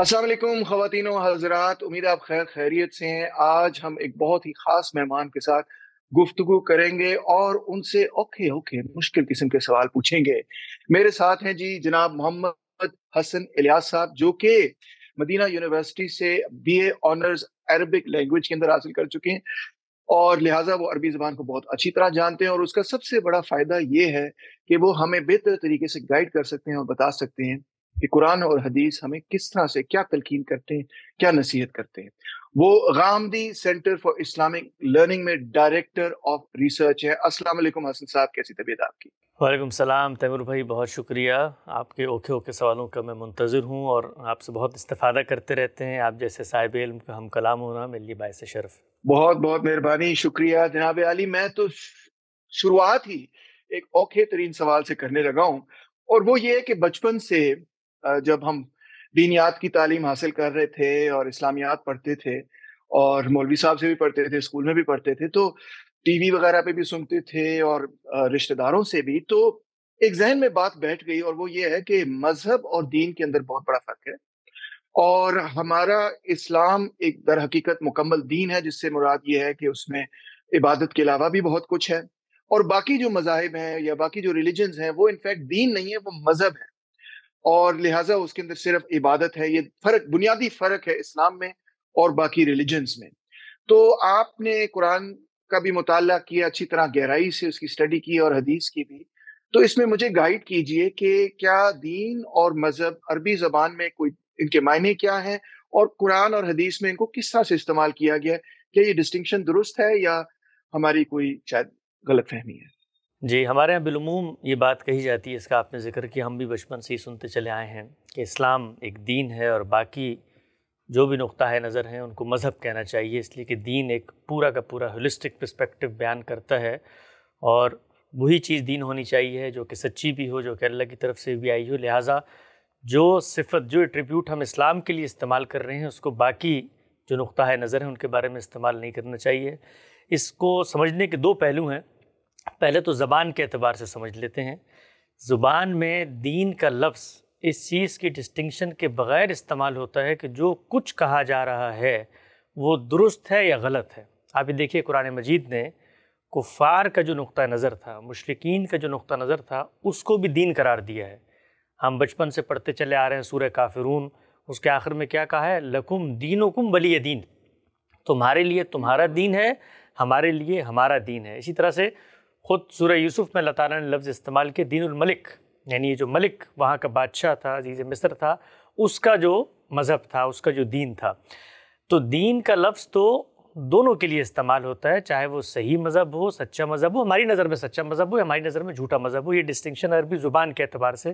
असलम ख़वान हजरात उम्मीद आप खैर खैरियत से हैं आज हम एक बहुत ही ख़ास मेहमान के साथ गुफ्तु करेंगे और उनसे औखे ओखे मुश्किल किस्म के सवाल पूछेंगे मेरे साथ हैं जी जनाब मोहम्मद हसन इलियास साहब जो कि मदीना यूनिवर्सिटी से बीए ऑनर्स अरबिक लैंग्वेज के अंदर हासिल कर चुके हैं और लिहाजा वो अरबी ज़बान को बहुत अच्छी तरह जानते हैं और उसका सबसे बड़ा फ़ायदा ये है कि वो हमें बेहतर तरीके से गाइड कर सकते हैं और बता सकते हैं कि कुरान और हदीस हमें किस तरह से क्या तलकीन करते हैं क्या नसीहत करते हैं वो Ghamidi centre for Islamic learning में डायरेक्टर ऑफ रिसर्च है अस्सलाम वालेकुम हसन साहब कैसी तबीयत आपकी वालेकुम सलाम तैमूर भाई बहुत शुक्रिया आपके ओखे ओखे सवालों का मैं मुंतज़र हूँ और आपसे बहुत इस्तफ़ादा करते रहते हैं आप जैसे साहिब इल्म का हम कलाम होना मेरे लिए बायस शर्फ बहुत बहुत मेहरबानी शुक्रिया जनाब अली मैं तो शुरुआत ही एक औखे तरीन सवाल से करने लगा हूँ और वो ये है कि बचपन से जब हम दीनियात की तालीम हासिल कर रहे थे और इस्लामियात पढ़ते थे और मौलवी साहब से भी पढ़ते थे स्कूल में भी पढ़ते थे तो टीवी वगैरह पे भी सुनते थे और रिश्तेदारों से भी तो एक जहन में बात बैठ गई और वो ये है कि मजहब और दीन के अंदर बहुत बड़ा फर्क है और हमारा इस्लाम एक दर हकीकत मुकम्मल दीन है जिससे मुराद ये है कि उसमें इबादत के अलावा भी बहुत कुछ है और बाकी जो मजाहब हैं या बाकी जो रिलीजन हैं वो इनफैक्ट दीन नहीं है वो मजहब है और लिहाजा उसके अंदर सिर्फ इबादत है ये फर्क बुनियादी फर्क है इस्लाम में और बाकी रिलीजन्स में तो आपने कुरान का भी मुताल किया अच्छी तरह गहराई से उसकी स्टडी की और हदीस की भी तो इसमें मुझे गाइड कीजिए कि क्या दीन और मज़हब अरबी ज़बान में कोई इनके मायने क्या है और कुरान और हदीस में इनको किस तरह से इस्तेमाल किया गया क्या ये डिस्टिंक्शन दुरुस्त है या हमारी कोई शायद गलत फहमी है जी हमारे यहाँ बिलमूम ये बात कही जाती है इसका आपने ज़िक्र कि हम भी बचपन से ही सुनते चले आए हैं कि इस्लाम एक दीन है और बाकी जो भी नुक़ है नज़र हैं उनको मज़हब कहना चाहिए इसलिए कि दीन एक पूरा का पूरा होलिस्टिक पर्सपेक्टिव बयान करता है और वही चीज़ दीन होनी चाहिए जो कि सच्ची भी हो जो कि अल्लाह की तरफ से भी आई हो लिहाजा जो सिफत जो ट्रिब्यूट हम इस्लाम के लिए इस्तेमाल कर रहे हैं उसको बाकी जो नुक़ नज़र हैं उनके बारे में इस्तेमाल नहीं करना चाहिए इसको समझने के दो पहलू हैं पहले तो ज़बान के अतबार से समझ लेते हैं ज़ुबान में दीन का लफ्ज़ इस चीज़ की डिस्टिंक्शन के बग़ैर इस्तेमाल होता है कि जो कुछ कहा जा रहा है वो दुरुस्त है या गलत है आप ये देखिए कुरान मजीद ने कुफ़ार का जो नुक़ नज़र था मुशरकिन का जो नुक़ नज़र था उसको भी दीन करार दिया है हम बचपन से पढ़ते चले आ रहे हैं सूर्य काफिरून उसके आखिर में क्या कहा है लकुम दीन दीनोकुम बली दीन तुम्हारे लिए तुम्हारा दीन है हमारे लिए हमारा दीन है इसी तरह से ख़ुद सूर्य यूसुफ में अल्लाह ने लफ्ज़ इस्तेमाल किए दीनमलिक यानी ये जो मलिक वहाँ का बादशाह था अजीज़ मिस्र था उसका जो मज़हब था उसका जो दीन था तो दीन का लफ्ज़ तो दोनों के लिए इस्तेमाल होता है चाहे वो सही मज़हब हो सच्चा मज़हब हो हमारी नज़र में सच्चा मज़हब हो या हमारी नज़र में झूठा मज़हब हो ये डिस्टिंक्शन अरबी ज़ुबान के अतबार से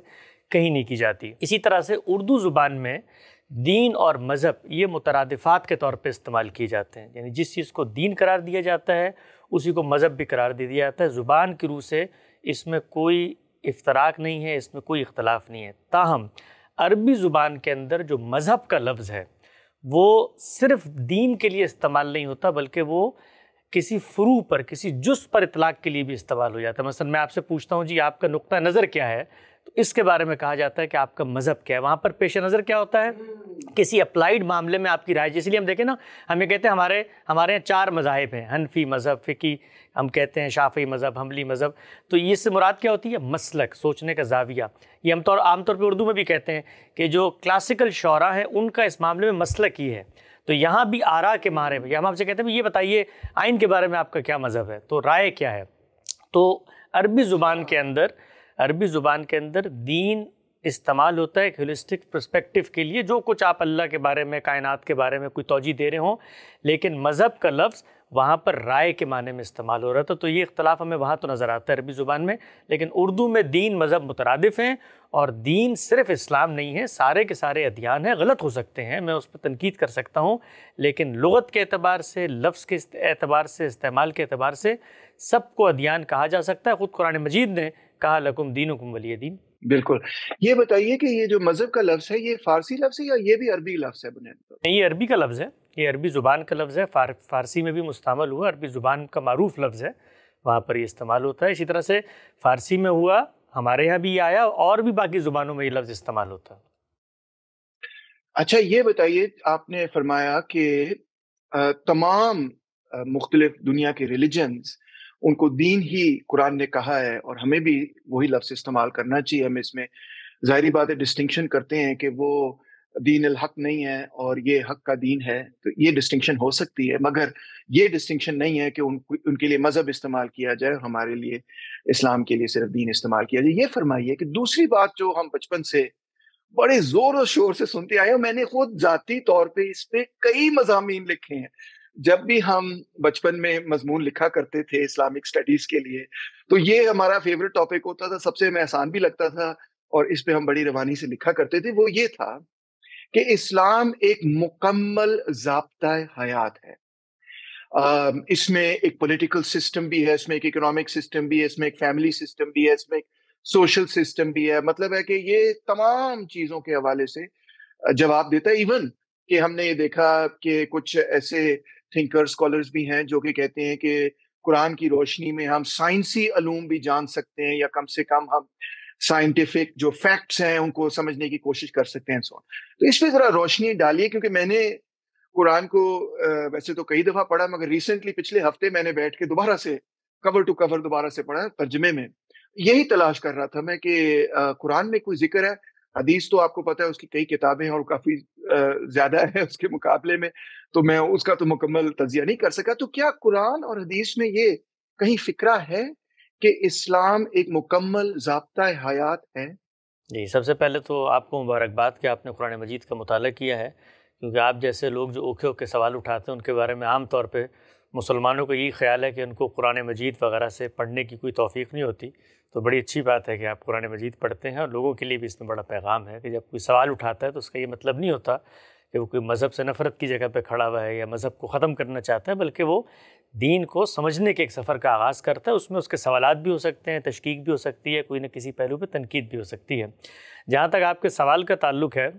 कहीं नहीं की जाती इसी तरह से उर्दू ज़ुबान में दीन और मज़हब ये मुतरदफ़ात के तौर पर इस्तेमाल किए जाते हैं यानी जिस चीज़ को दीन करार दिया जाता है उसी को मज़हब भी करार दे दिया जाता है ज़ुबान की रूह से इसमें कोई इफ्तराक नहीं है इसमें कोई इख्तलाफ नहीं है ताहम अरबी ज़ुबान के अंदर जो मज़हब का लफ्ज़ है वो सिर्फ दीन के लिए इस्तेमाल नहीं होता बल्कि वो किसी फ्रू पर किसी जुस पर इतलाक़ के लिए भी इस्तेमाल हो जाता है मसलन मैं आपसे पूछता हूँ जी आपका नुक़ नज़र क्या है तो इसके बारे में कहा जाता है कि आपका मज़हब क्या है वहाँ पर पेश नज़र क्या होता है किसी अप्लाइड मामले में आपकी राय इसलिए हम देखें ना हमें कहते हैं हमारे हमारे यहाँ चार मज़ाहब हैं हनफी मज़हब फ़िकी हम कहते हैं शाफ़ी मज़हब हमली मज़हब तो इससे मुराद क्या होती है मसलक सोचने का जाविया ये हम तौर आमतौर पर उर्दू में भी कहते हैं कि जो क्लासिकल शरा हैं उनका इस मामले में मसलक ही है तो यहाँ भी आरा के मारे में हम आपसे कहते हैं ये बताइए आइन के बारे में आपका क्या मज़हब है तो राय क्या है तो अरबी ज़ुबान के अंदर अरबी ज़ुबान के अंदर दीन इस्तेमाल होता है एक होलिस्टिक प्रस्पेक्टिव के लिए जो कुछ आप अल्लाह के बारे में कायनात के बारे में कोई तोजी दे रहे हों लेकिन मज़हब का लफ्ज़ वहाँ पर राय के माने में इस्तेमाल हो रहा था तो ये इख्तलाफ हमें वहाँ तो नज़र आता है अरबी ज़ुबान में लेकिन उर्दू में दीन मज़हब मुतरदफ़ हैं और दीन सिर्फ इस्लाम नहीं है सारे के सारे अध्ययन हैं गलत हो सकते हैं मैं उस पर तनकीद कर सकता हूँ लेकिन लगत के अतबार से लफ्ज़ के अतबार से इस्तेमाल के अतबार से सबको अध्ययन कहा जा सकता है ख़ुद कुरान मजीद ने कहा लकुम दीन वली दीन बिल्कुल ये बताइए कि ये जो मजहब का लफ्ज़ है ये फारसी लफ्ज़ है या ये भी अरबी लफ्ज़ है बुनियाद पर ये अरबी का लफ्ज़ है ये अरबी ज़ुबान का लफ्ज़ है फार फारसी में भी मुस्तमल हुआ अरबी ज़ुबान का मरूफ लफ्ज़ है वहाँ पर ये इस्तेमाल होता है इसी तरह से फारसी में हुआ हमारे यहाँ भी ये आया और भी बाकी ज़ुबानों में ये लफ्ज़ इस्तेमाल होता है अच्छा ये बताइए आपने फरमाया कि तमाम मुख्तलिफ दुनिया के रिलीजन्स उनको दीन ही कुरान ने कहा है और हमें भी वही लफ्ज़ इस्तेमाल करना चाहिए हम इसमें ज़ाहरी बात है डिस्टिंक्शन करते हैं कि वो दीन अल हक नहीं है और ये हक का दीन है तो ये डिस्टिंक्शन हो सकती है मगर ये डिस्टिंक्शन नहीं है कि उन उनके लिए मज़हब इस्तेमाल किया जाए हमारे लिए इस्लाम के लिए सिर्फ दीन इस्तेमाल किया जाए ये फरमाइए कि दूसरी बात जो हम बचपन से बड़े जोर और शोर से सुनते आए और मैंने खुद जाती तौर पे इस पे कई मजामी लिखे हैं जब भी हम बचपन में मजमून लिखा करते थे इस्लामिक स्टडीज के लिए तो ये हमारा फेवरेट टॉपिक होता था सबसे हमें आसान भी लगता था और इस पे हम बड़ी रवानी से लिखा करते थे वो ये था कि इस्लाम एक मुकम्मल जबता हयात है इसमें एक पॉलिटिकल सिस्टम भी है इसमें एक इकोनॉमिक सिस्टम भी है इसमें एक फैमिली सिस्टम भी है इसमें एक सोशल सिस्टम भी है मतलब है कि ये तमाम चीज़ों के हवाले से जवाब देता है इवन कि हमने ये देखा कि कुछ ऐसे थिंकर स्कॉलर्स भी हैं जो कि कहते हैं कि कुरान की रोशनी में हम साइंसी अलूम भी जान सकते हैं या कम से कम हम साइंटिफिक जो फैक्ट्स हैं उनको समझने की कोशिश कर सकते हैं सो तो इस पर ज़रा रोशनी डालिए क्योंकि मैंने कुरान को वैसे तो कई दफ़ा पढ़ा मगर रिसेंटली पिछले हफ्ते मैंने बैठ के दोबारा से कवर टू कवर दोबारा से पढ़ा तर्जमे में यही तलाश कर रहा था मैं कि कुरान में कोई जिक्र है हदीस तो आपको पता है उसकी कई किताबें हैं और काफी ज्यादा है उसके मुकाबले में तो मैं उसका तो मुकम्मल तजिया नहीं कर सका तो क्या कुरान और हदीस में ये कहीं फिक्रा है कि इस्लाम एक मुकम्मल जबता हयात है जी सबसे पहले तो आपको मुबारकबाद कि आपने कुरान मजीद का मुताल किया है क्योंकि आप जैसे लोग जो ओखे ओखे सवाल उठाते हैं उनके बारे में आम तौर पर मुसलमानों का यही ख्याल है कि उनको कुरान मजीद वगैरह से पढ़ने की कोई तोफ़ी नहीं होती तो बड़ी अच्छी बात है कि आप कुरान मजीद पढ़ते हैं और लोगों के लिए भी इसमें बड़ा पैगाम है कि जब कोई सवाल उठाता है तो उसका ये मतलब नहीं होता कि वो कोई मज़हब से नफ़रत की जगह पर खड़ा हुआ है या मज़हब को ख़त्म करना चाहता है बल्कि वो दीन को समझने के एक सफ़र का आगाज़ करता है उसमें उसके सवाल भी हो सकते हैं तशकीक भी हो सकती है कोई ना किसी पहलू पर तनकीद भी हो सकती है जहाँ तक आपके सवाल का ताल्लुक है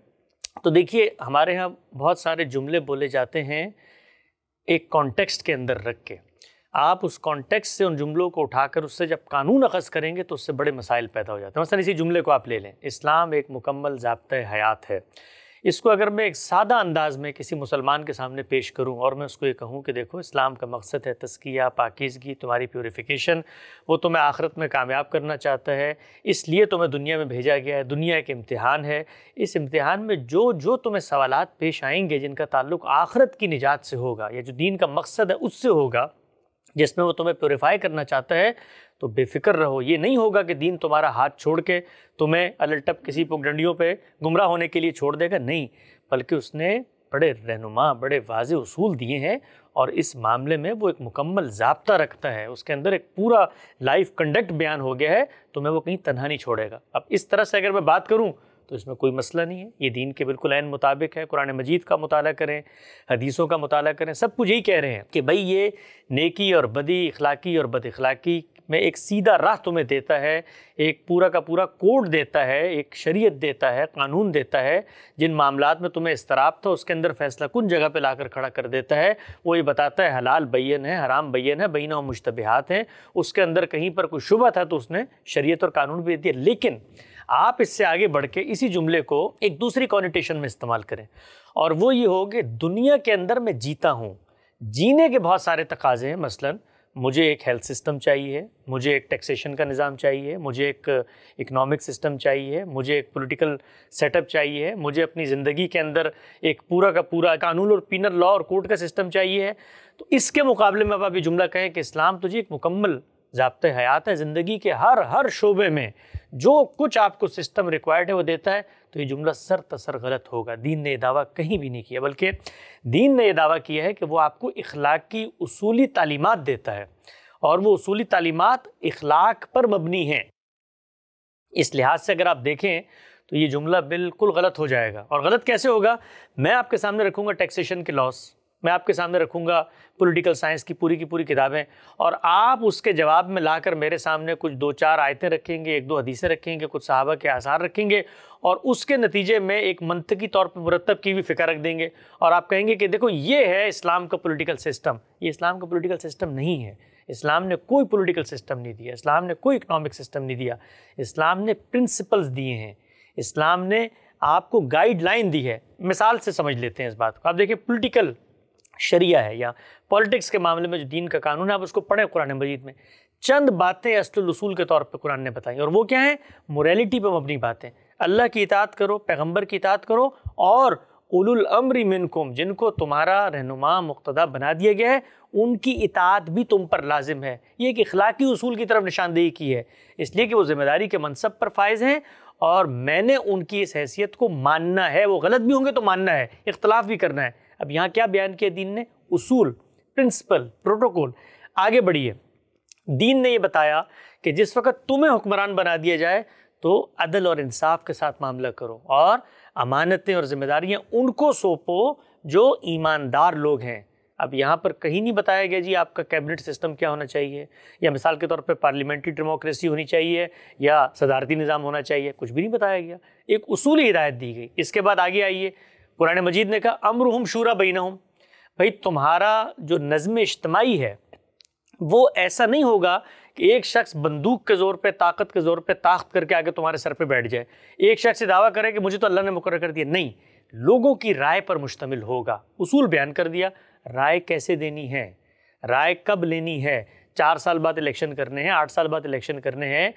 तो देखिए हमारे यहाँ बहुत सारे जुमले बोले जाते हैं एक कॉन्टेक्स्ट के अंदर रख के आप उस कॉन्टेक्स्ट से उन जुमलों को उठाकर उससे जब कानून अखज़ करेंगे तो उससे बड़े मसाइल पैदा हो जाते हैं मसलन इसी जुमले को आप ले लें इस्लाम एक मुकम्मल जबत हयात है इसको अगर मैं एक सादा अंदाज में किसी मुसलमान के सामने पेश करूं और मैं उसको ये कहूं कि देखो इस्लाम का मकसद है तस्किया पाकिजगी तुम्हारी प्योरीफिकेशन वो तुम्हें तो आख़रत में कामयाब करना चाहता है इसलिए तुम्हें तो दुनिया में भेजा गया है दुनिया एक इम्तहान है इस इम्तहान में जो जो तुम्हें सवाल पेश आएंगे जिनका ताल्लुक आख़रत की निजात से होगा या जो दीन का मकसद है उससे होगा जिसमें वो तुम्हें प्योरीफाई करना चाहता है तो बेफिक्र रहो ये नहीं होगा कि दीन तुम्हारा हाथ छोड़ के तुम्हें अलटप किसी पगडंडियों पर गुमराह होने के लिए छोड़ देगा नहीं बल्कि उसने बड़े रहनुमा बड़े वाज असूल दिए हैं और इस मामले में वो एक मुकम्मल जबता रखता है उसके अंदर एक पूरा लाइफ कंडक्ट बयान हो गया है तो मैं वो कहीं तनहा नहीं छोड़ेगा अब इस तरह से अगर मैं बात करूँ तो इसमें कोई मसला नहीं है ये दीन के बिल्कुल आन मुताबिक है कुरान मजीद का मताल करें हदीसों का मताल करें सब कुछ यही कह रहे हैं कि भाई ये नेकी और बदी इखलाक़ी और बद अखलाक़ी में एक सीधा राह तुम्हें देता है एक पूरा का पूरा कोड देता है एक शरीयत देता है कानून देता है जिन मामलात में तुम्हें इसतराब था उसके अंदर फैसला कन जगह पर लाकर खड़ा कर देता है वो ये बताता है हलाल बैन है हराम बैन है बैना और मुश्तबहात हैं उसके अंदर कहीं पर कोई शुबा था तो उसने शरीयत और कानून भी दिया लेकिन आप इससे आगे बढ़ के इसी जुमले को एक दूसरी कॉनिटेशन में इस्तेमाल करें और वो ये हो कि दुनिया के अंदर मैं जीता हूँ जीने के बहुत सारे तकाजे हैं मसलन मुझे एक हेल्थ सिस्टम चाहिए मुझे एक टैक्सेशन का निज़ाम चाहिए मुझे एक इकोनॉमिक सिस्टम चाहिए मुझे एक पॉलिटिकल सेटअप चाहिए मुझे अपनी ज़िंदगी के अंदर एक पूरा का पूरा कानून और पिनर लॉ और कोर्ट का सिस्टम चाहिए है तो इसके मुकाबले में आप अभी जुमला कहें कि इस्लाम तो जी एक मुकम्मल जबते हयात है ज़िंदगी के हर हर शोबे में जो कुछ आपको सिस्टम रिक्वायर्ड है वो देता है तो ये जुमला सर तसर गलत होगा दीन ने यह दावा कहीं भी नहीं किया बल्कि दीन ने यह दावा किया है कि वो आपको इखलाक की उसूली तालीमत देता है और वो उसूली तालीमत इखलाक पर मबनी हैं इस लिहाज से अगर आप देखें तो ये जुमला बिल्कुल गलत हो जाएगा और गलत कैसे होगा मैं आपके सामने रखूँगा टैक्सेशन के लॉस मैं आपके सामने रखूँगा पॉलिटिकल साइंस की पूरी की पूरी किताबें और आप उसके जवाब में लाकर मेरे सामने कुछ दो चार आयतें रखेंगे एक दो हदीसें रखेंगे कुछ सहाबा के आसार रखेंगे और उसके नतीजे में एक मंथ की तौर पर मुरतब की भी फ़िक्र रख देंगे और आप कहेंगे कि देखो ये है इस्लाम का पोलिटिकल सिस्टम ये इस्लाम का पोलिटिकल सिस्टम नहीं है इस्लाम ने कोई पोलिटिकल सिस्टम नहीं दिया इस्लाम ने कोई इकनॉमिक सिस्टम नहीं दिया इस्लाम ने प्रिंसिपल्स दिए हैं इस्लाम ने आपको गाइडलाइन दी है मिसाल से समझ लेते हैं इस बात को आप देखिए पॉलिटिकल शरिया है या पॉलिटिक्स के मामले में जो दीन का कानून है आप उसको पढ़ें कुरान मजीद में चंद बातें असल के तौर पर कुरान ने बताई और वो क्या है मोरलिटी पर मबनी बातें अल्लाह की इतात करो पैगम्बर की इतात करो और उलुल मिनकुम जिनको तुम्हारा रहनुमा मुक्तदा बना दिया गया है उनकी इतात भी तुम पर लाजिम है ये एक अखलाकी उसूल की तरफ निशानदेही की है इसलिए कि वो ज़िम्मेदारी के मनसब पर फायज़ हैं और मैंने उनकी इस हैसियत को मानना है वो गलत भी होंगे तो मानना है इख्तलाफ भी करना है अब यहाँ क्या बयान किया दीन ने उसूल प्रिंसिपल प्रोटोकॉल आगे बढ़िए दीन ने ये बताया कि जिस वक्त तुम्हें हुक्मरान बना दिया जाए तो अदल और इंसाफ के साथ मामला करो और अमानतें और जिम्मेदारियाँ उनको सौंपो जो ईमानदार लोग हैं अब यहाँ पर कहीं नहीं बताया गया जी आपका कैबिनेट सिस्टम क्या होना चाहिए या मिसाल के तौर पर पार्लियामेंट्री डेमोक्रेसी होनी चाहिए या सदारती निज़ाम होना चाहिए कुछ भी नहीं बताया गया एक उसूली हिदायत दी गई इसके बाद आगे आइए कुरान मजीद ने कहा अमर हम शूरा बीना हम भाई तुम्हारा जो नज़म इज्तमाही है वो ऐसा नहीं होगा कि एक शख्स बंदूक के ज़ोर पे ताकत के ज़ोर पे ताकत करके आगे तुम्हारे सर पे बैठ जाए एक शख्स दावा करे कि मुझे तो अल्लाह ने मुकर कर दिया नहीं लोगों की राय पर मुश्तमिल होगा उसूल बयान कर दिया राय कैसे देनी है राय कब लेनी है चार साल बाद इलेक्शन करने हैं आठ साल बाद इलेक्शन करने हैं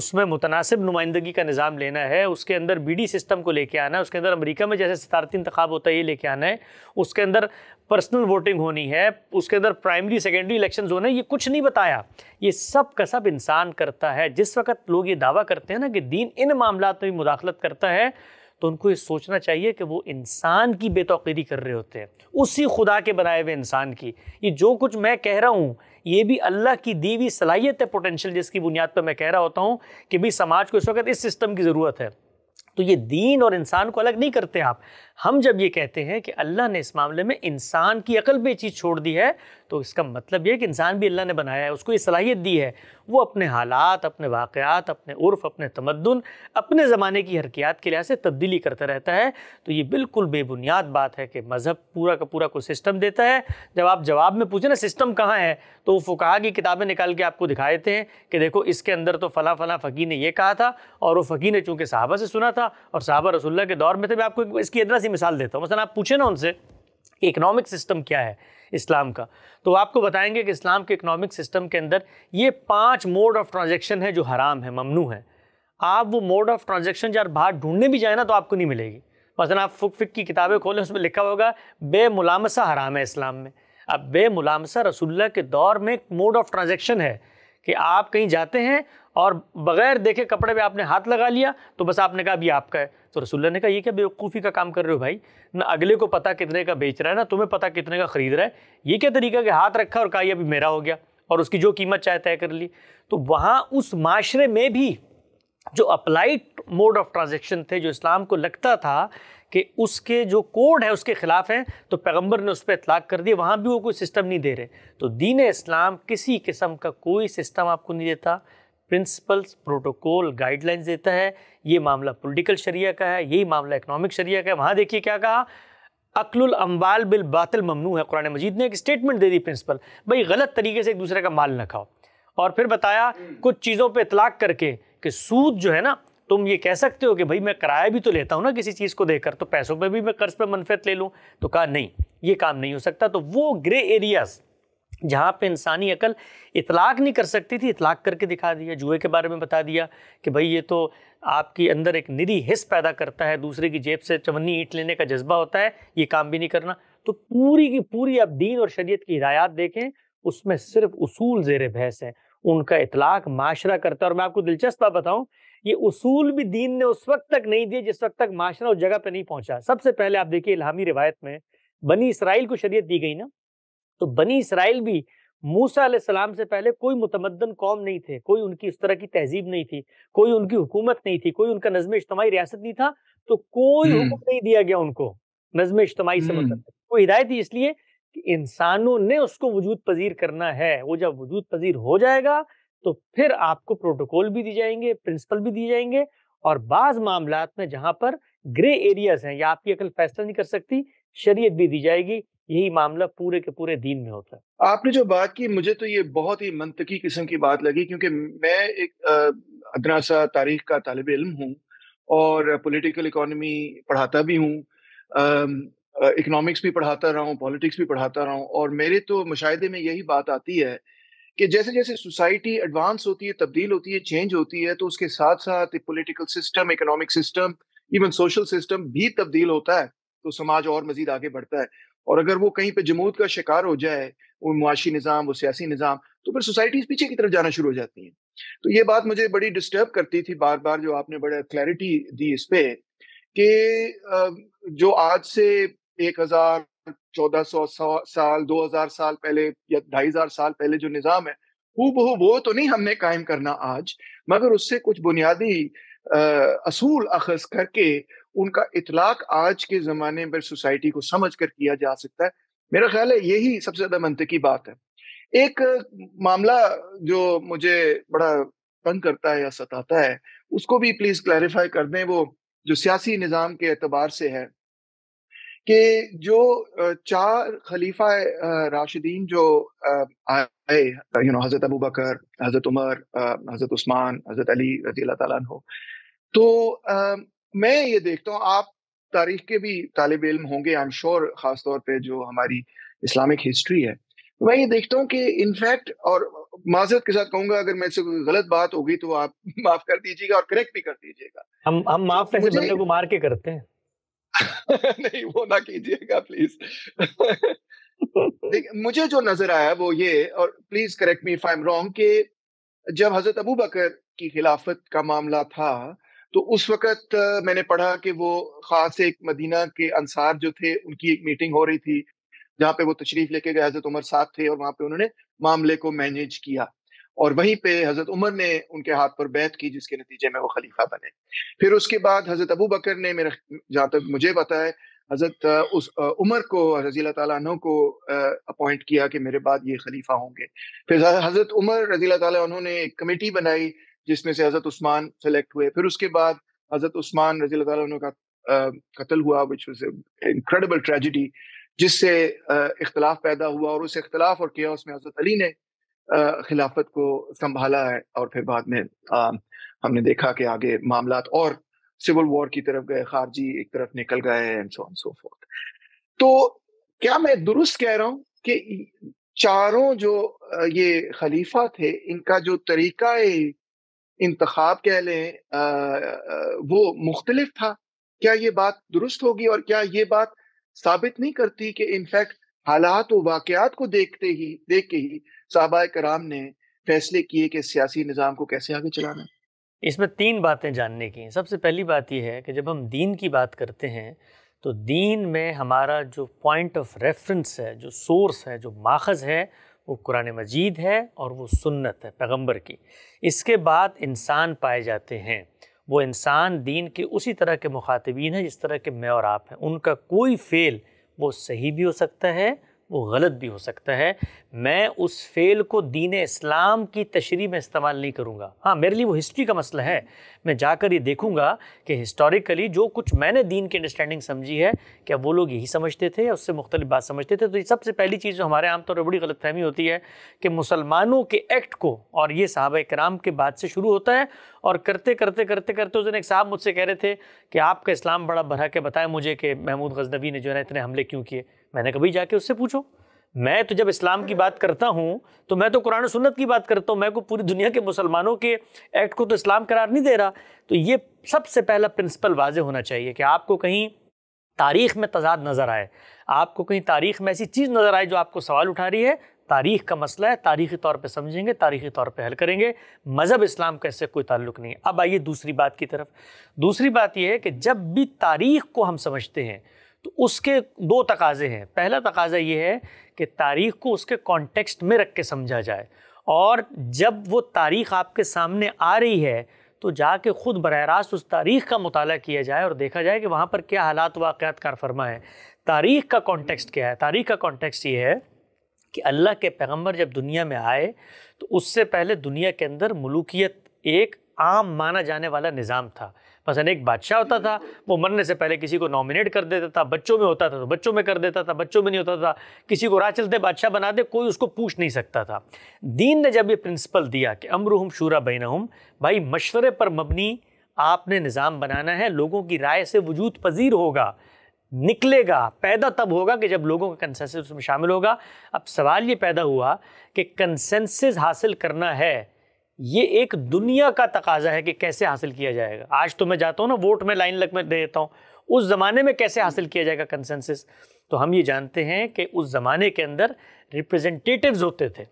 उसमें मुतनासिब नुमाइंदगी का निज़ाम लेना है उसके अंदर डी सिस्टम को लेके आना है उसके अंदर अमेरिका में जैसे सतारती इंतखब होता है ये लेके आना है उसके अंदर पर्सनल वोटिंग होनी है उसके अंदर प्राइमरी सेकेंडरी इलेक्शन होने ये कुछ नहीं बताया ये सब का सब इंसान करता है जिस वक्त लोग ये दावा करते हैं ना कि दीन इन मामला में मुदाखलत करता है तो उनको ये सोचना चाहिए कि वो इंसान की बेतौकीरी कर रहे होते हैं उसी खुदा के बनाए हुए इंसान की ये जो कुछ मैं कह रहा हूँ ये भी अल्लाह की दी हुई सलाहियत है पोटेंशियल जिसकी बुनियाद पर मैं कह रहा होता हूँ कि भाई समाज को इस वक्त इस सिस्टम की ज़रूरत है तो ये दीन और इंसान को अलग नहीं करते आप हम जब ये कहते हैं कि अल्लाह ने इस मामले में इंसान की अकल पर चीज़ छोड़ दी है तो इसका मतलब ये है कि इंसान भी अल्लाह ने बनाया है उसको ये सलाहियत दी है वो अपने हालात अपने वाक़ात अपने उर्फ अपने तमद्दन अपने ज़माने की हरकियात के लिहाज से तब्दीली करता रहता है तो ये बिल्कुल बेबुनियाद बात है कि मज़हब पूरा का पूरा कोई सिस्टम देता है जब आप जवाब में पूछें ना सिस्टम कहाँ है तो वो फुका की किताबें निकाल के आपको दिखा देते हैं कि देखो इसके अंदर तो फ़लाँ फ़लाँ फ़कीर ने यह कहा था और वो फ़कीर ने चूँकि साहबा से सुना था और साहबा रसुल्ला के दौर में थे मैं आपको इसकी इतना सी मिसाल देता हूँ मसला आप पूछें ना उनसे कि इकनॉमिक सिस्टम क्या है इस्लाम का तो आपको बताएंगे कि इस्लाम के इकनॉमिक सिस्टम के अंदर ये पाँच मोड ऑफ ट्रांजेक्शन है जो हराम है ममनू है आप वो मोड ऑफ ट्रांजेक्शन जब बाहर ढूंढने भी जाए ना तो आपको नहीं मिलेगी मसलन आप फुक फिक की किताबें खोलें उसमें लिखा होगा बे मुलामसा हराम है इस्लाम में अब बे मुलामसा रसुल्ला के दौर में मोड ऑफ ट्रांजेक्शन है कि आप कहीं जाते हैं और बगैर देखे कपड़े पे आपने हाथ लगा लिया तो बस आपने कहा अभी आपका है तो रसुल्ला ने कहा ये क्या बेवकूफ़ी का काम कर रहे हो भाई ना अगले को पता कितने का बेच रहा है ना तुम्हें पता कितने का ख़रीद रहा है ये क्या तरीका कि हाथ रखा और कहा यह अभी मेरा हो गया और उसकी जो कीमत चाहे तय कर ली तो वहाँ उस माशरे में भी जो अप्लाइड मोड ऑफ ट्रांजेक्शन थे जो इस्लाम को लगता था कि उसके जो कोड है उसके ख़िलाफ़ हैं तो पैगंबर ने उस पर इतलाक़ कर दिया वहाँ भी वो कोई सिस्टम नहीं दे रहे तो दीन इस्लाम किसी किस्म का कोई सिस्टम आपको नहीं देता प्रिंसिपल्स प्रोटोकॉल गाइडलाइंस देता है ये मामला पॉलिटिकल शरिया का है यही मामला इकोनॉमिक शरिया का है वहाँ देखिए क्या कहा अकलुल अम्बाल बिल बातिल ममनू है कुरान मजीद ने एक स्टेटमेंट दे दी प्रिंसिपल भाई गलत तरीके से एक दूसरे का माल न खाओ और फिर बताया कुछ चीज़ों पर इतलाक करके कि सूद जो है ना तुम ये कह सकते हो कि भाई मैं किराया भी तो लेता हूँ ना किसी चीज़ को देकर तो पैसों पर भी मैं कर्ज पर मनफियत ले लूँ तो कहा नहीं ये काम नहीं हो सकता तो वो ग्रे एरियाज़ जहाँ पे इंसानी अकल इतलाक नहीं कर सकती थी इतलाक करके दिखा दिया जुए के बारे में बता दिया कि भाई ये तो आपके अंदर एक निरी हिस्स पैदा करता है दूसरे की जेब से चवन्नी ईंट लेने का जज्बा होता है ये काम भी नहीं करना तो पूरी की पूरी आप दीन और शरीयत की हिदायत देखें उसमें सिर्फ उसूल जेर बहस हैं उनका इतलाक माशरा करता है और मैं आपको दिलचस्प बात बताऊं ये उसूल भी दीन ने उस वक्त तक नहीं दिए जिस वक्त तक माशरा उस जगह पर नहीं पहुंचा सबसे पहले आप देखिए इलामी रिवायत में बनी इसराइल को शरीयत दी गई ना तो बनी इसराइल भी मूसा सलाम से पहले कोई मुतमदन कौम नहीं थे कोई उनकी उस तरह की तहजीब नहीं थी कोई उनकी हुकूमत नहीं थी कोई उनका नजम इज्तमाही रियासत नहीं था तो कोई हुक्म नहीं दिया गया उनको नजम इज्तमाही से मतलब कोई हिदायत ही इसलिए कि इंसानों ने उसको वजूद पजीर करना है वो जब वजूद पजीर हो जाएगा तो फिर आपको प्रोटोकॉल भी दी जाएंगे प्रिंसिपल भी दिए जाएंगे और बाज मामला में जहां पर ग्रे एरियाज हैं या आपकी अकल फैसला नहीं कर सकती शरीयत भी दी जाएगी यही मामला पूरे के पूरे दीन में होता है आपने जो बात की मुझे तो ये बहुत ही मनतकी किस्म की बात लगी क्योंकि मैं एक अदना सा तारीख का तालब इल्म हूँ और पॉलिटिकल इकोनॉमी पढ़ाता भी हूँ इकोनॉमिक्स भी पढ़ाता रहा हूँ पॉलिटिक्स भी पढ़ाता रहा हूँ और मेरे तो मुशाहे में यही बात आती है कि जैसे जैसे सोसाइटी एडवांस होती है तब्दील होती है चेंज होती है तो उसके साथ साथ political system economic system even social system भी तब्दील होता है तो समाज और मजीद आगे बढ़ता है और अगर वो कहीं पे जमूत का शिकार हो जाए वो मुआशी निज़ाम वो सियासी निज़ाम तो फिर सोसाइटीज़ पीछे की तरफ जाना शुरू हो जाती हैं तो ये बात मुझे बड़ी डिस्टर्ब करती थी बार बार जो आपने बड़ा क्लैरिटी दी इस पर कि जो आज से एक हज़ार चौदह सौ साल दो हज़ार साल पहले या ढाई हज़ार साल पहले जो निज़ाम है हु बहू वो तो नहीं हमने कायम करना आज मगर उससे कुछ बुनियादी असूल अखज करके उनका इतलाक आज के ज़माने पर सोसाइटी को समझ कर किया जा सकता है मेरा ख्याल है यही सबसे ज़्यादा मनतकी बात है एक मामला जो मुझे बड़ा तंग करता है या सताता है उसको भी प्लीज़ क्लैरिफाई कर दें वो जो सियासी निज़ाम के अतबार से है कि जो चार खलीफा राशिदीन जो आए यू नो हज़रत अबू बकर हज़रत उमर हज़रत उस्मान हज़रत अली रजी अल्लाह तो मैं ये देखता हूँ आप तारीख के भी तालब इल्म होंगे आई एम श्योर खासतौर पर जो हमारी इस्लामिक हिस्ट्री है मैं ये देखता हूँ कि इनफैक्ट और माजरत के साथ कहूंगा अगर मेरे से गलत बात होगी तो आप माफ कर दीजिएगा और करेक्ट भी कर दीजिएगा हम हम माफ तो कैसे बंदे को मार के करते हैं नहीं वो ना कीजिएगा प्लीज मुझे जो नजर आया वो ये और please correct me if I am wrong कि जब हजरत अबू बकर की खिलाफत का मामला था तो उस वक्त मैंने पढ़ा कि वो खास एक मदीना के अंसार जो थे उनकी एक मीटिंग हो रही थी जहाँ पे वो तशरीफ लेके गए हजरत उमर साहब थे और वहाँ पे उन्होंने मामले को मैनेज किया और वहीं पे हजरत उमर ने उनके हाथ पर बैत की जिसके नतीजे में वो खलीफा बने फिर उसके बाद हजरत अबू बकर ने मेरे जहाँ तक मुझे पता है हजरत उस उमर को रजी तु को अपॉइंट किया कि मेरे बाद ये खलीफा होंगे फिर हजरत उमर रजील तु ने एक कमेटी बनाई जिसमें से हजरत उस्मान सेलेक्ट हुए फिर उसके बाद हजरत उस्मान रजी का कत्ल हुआ विच वॉज इनक्रेडिबल ट्रेजिडी जिससे इख्तलाफ पैदा हुआ और उस इख्तलाफ और किया उसमें हजरत अली ने खिलाफत को संभाला है और फिर बाद में हमने देखा कि आगे मामला और सिविल वॉर की तरफ गए खारजी एक तरफ निकल गए एंड सो सो फोर्थ तो क्या मैं दुरुस्त कह रहा हूँ कि चारों जो ये खलीफा थे इनका जो तरीका इंतखब कह लें वो मुख्तलिफ था क्या ये बात दुरुस्त होगी और क्या ये बात साबित नहीं करती कि इनफैक्ट हालात व वाकयात को देखते ही देख के ही साहबा कराम ने फैसले किए कि सियासी निज़ाम को कैसे आगे चलाना है इसमें तीन बातें जानने की हैं सबसे पहली बात यह है कि जब हम दीन की बात करते हैं तो दीन में हमारा जो पॉइंट ऑफ रेफरेंस है जो सोर्स है जो माखज़ है वो कुरान मजीद है और वो सुन्नत है पैगम्बर की इसके बाद इंसान पाए जाते हैं वो इंसान दीन के उसी तरह के मुखातबीन हैं जिस तरह के मैं और आप हैं उनका कोई फ़ेल वो सही भी हो सकता है वो गलत भी हो सकता है मैं उस फ़ेल को दीन इस्लाम की तशरी में इस्तेमाल नहीं करूँगा हाँ मेरे लिए वो हिस्ट्री का मसला है मैं जाकर ये देखूँगा कि हिस्टोरिकली जो कुछ मैंने दीन की अंडरस्टैंडिंग समझी है क्या वो लोग यही समझते थे या उससे मुख्तलि बात समझते थे तो ये सबसे पहली चीज़ जो हमारे आमतौर पर बड़ी ग़लत फहमी होती है कि मुसलमानों के एक्ट को और ये साहब कराम के बाद से शुरू होता है और करते करते करते करते उस दिन एक साहब मुझसे कह रहे थे कि आपका इस्लाम बड़ा भरा के बताएं मुझे कि महमूद गजनवी ने जो है इतने हमले क्यों किए मैंने कभी जाके उससे पूछो मैं तो जब इस्लाम की बात करता हूँ तो मैं तो कुरान सुन्नत की बात करता हूँ मैं को पूरी दुनिया के मुसलमानों के एक्ट को तो इस्लाम करार नहीं दे रहा तो ये सबसे पहला प्रिंसिपल वाज होना चाहिए कि आपको कहीं तारीख में तजाद नज़र आए आपको कहीं तारीख में ऐसी चीज़ नज़र आए जो आपको सवाल उठा रही है तारीख का मसला है तारीखी तौर पर समझेंगे तारीखी तौर पर हल करेंगे मज़हब इस्लाम का इससे कोई ताल्लुक नहीं है अब आइए दूसरी बात की तरफ दूसरी बात यह है कि जब भी तारीख को हम समझते हैं तो उसके दो तकाजे हैं पहला तकाजा ये है कि तारीख़ को उसके कॉन्टेक्स्ट में रख के समझा जाए और जब वो तारीख़ आपके सामने आ रही है तो जाके ख़ुद बर रास्त उस तारीख़ का मताल किया जाए और देखा जाए कि वहाँ पर क्या हालात वाक़ात कार फरमा है तारीख़ का कॉन्टेक्स्ट क्या है तारीख़ का कॉन्टेक्स्ट ये है कि अल्लाह के पैगंबर जब दुनिया में आए तो उससे पहले दुनिया के अंदर मलूकियत एक आम माना जाने वाला निज़ाम था मसलन एक बादशाह होता था वो मरने से पहले किसी को नॉमिनेट कर देता था बच्चों में होता था तो बच्चों में कर देता था बच्चों में नहीं होता था किसी को राह चलते बादशाह बना दे कोई उसको पूछ नहीं सकता था दीन ने जब ये प्रिंसिपल दिया कि हम शूरा हम भाई मशवरे पर मबनी आपने निज़ाम बनाना है लोगों की राय से वजूद पजीर होगा निकलेगा पैदा तब होगा कि जब लोगों का कंसेंसस उसमें शामिल होगा अब सवाल ये पैदा हुआ कि कंसेंसस हासिल करना है ये एक दुनिया का तकाजा है कि कैसे हासिल किया जाएगा आज तो मैं जाता हूँ ना वोट में लाइन लग में दे देता हूँ उस ज़माने में कैसे हासिल किया जाएगा कंसेंसस तो हम ये जानते हैं कि उस ज़माने के अंदर रिप्रेजेंटेटिव्स होते थे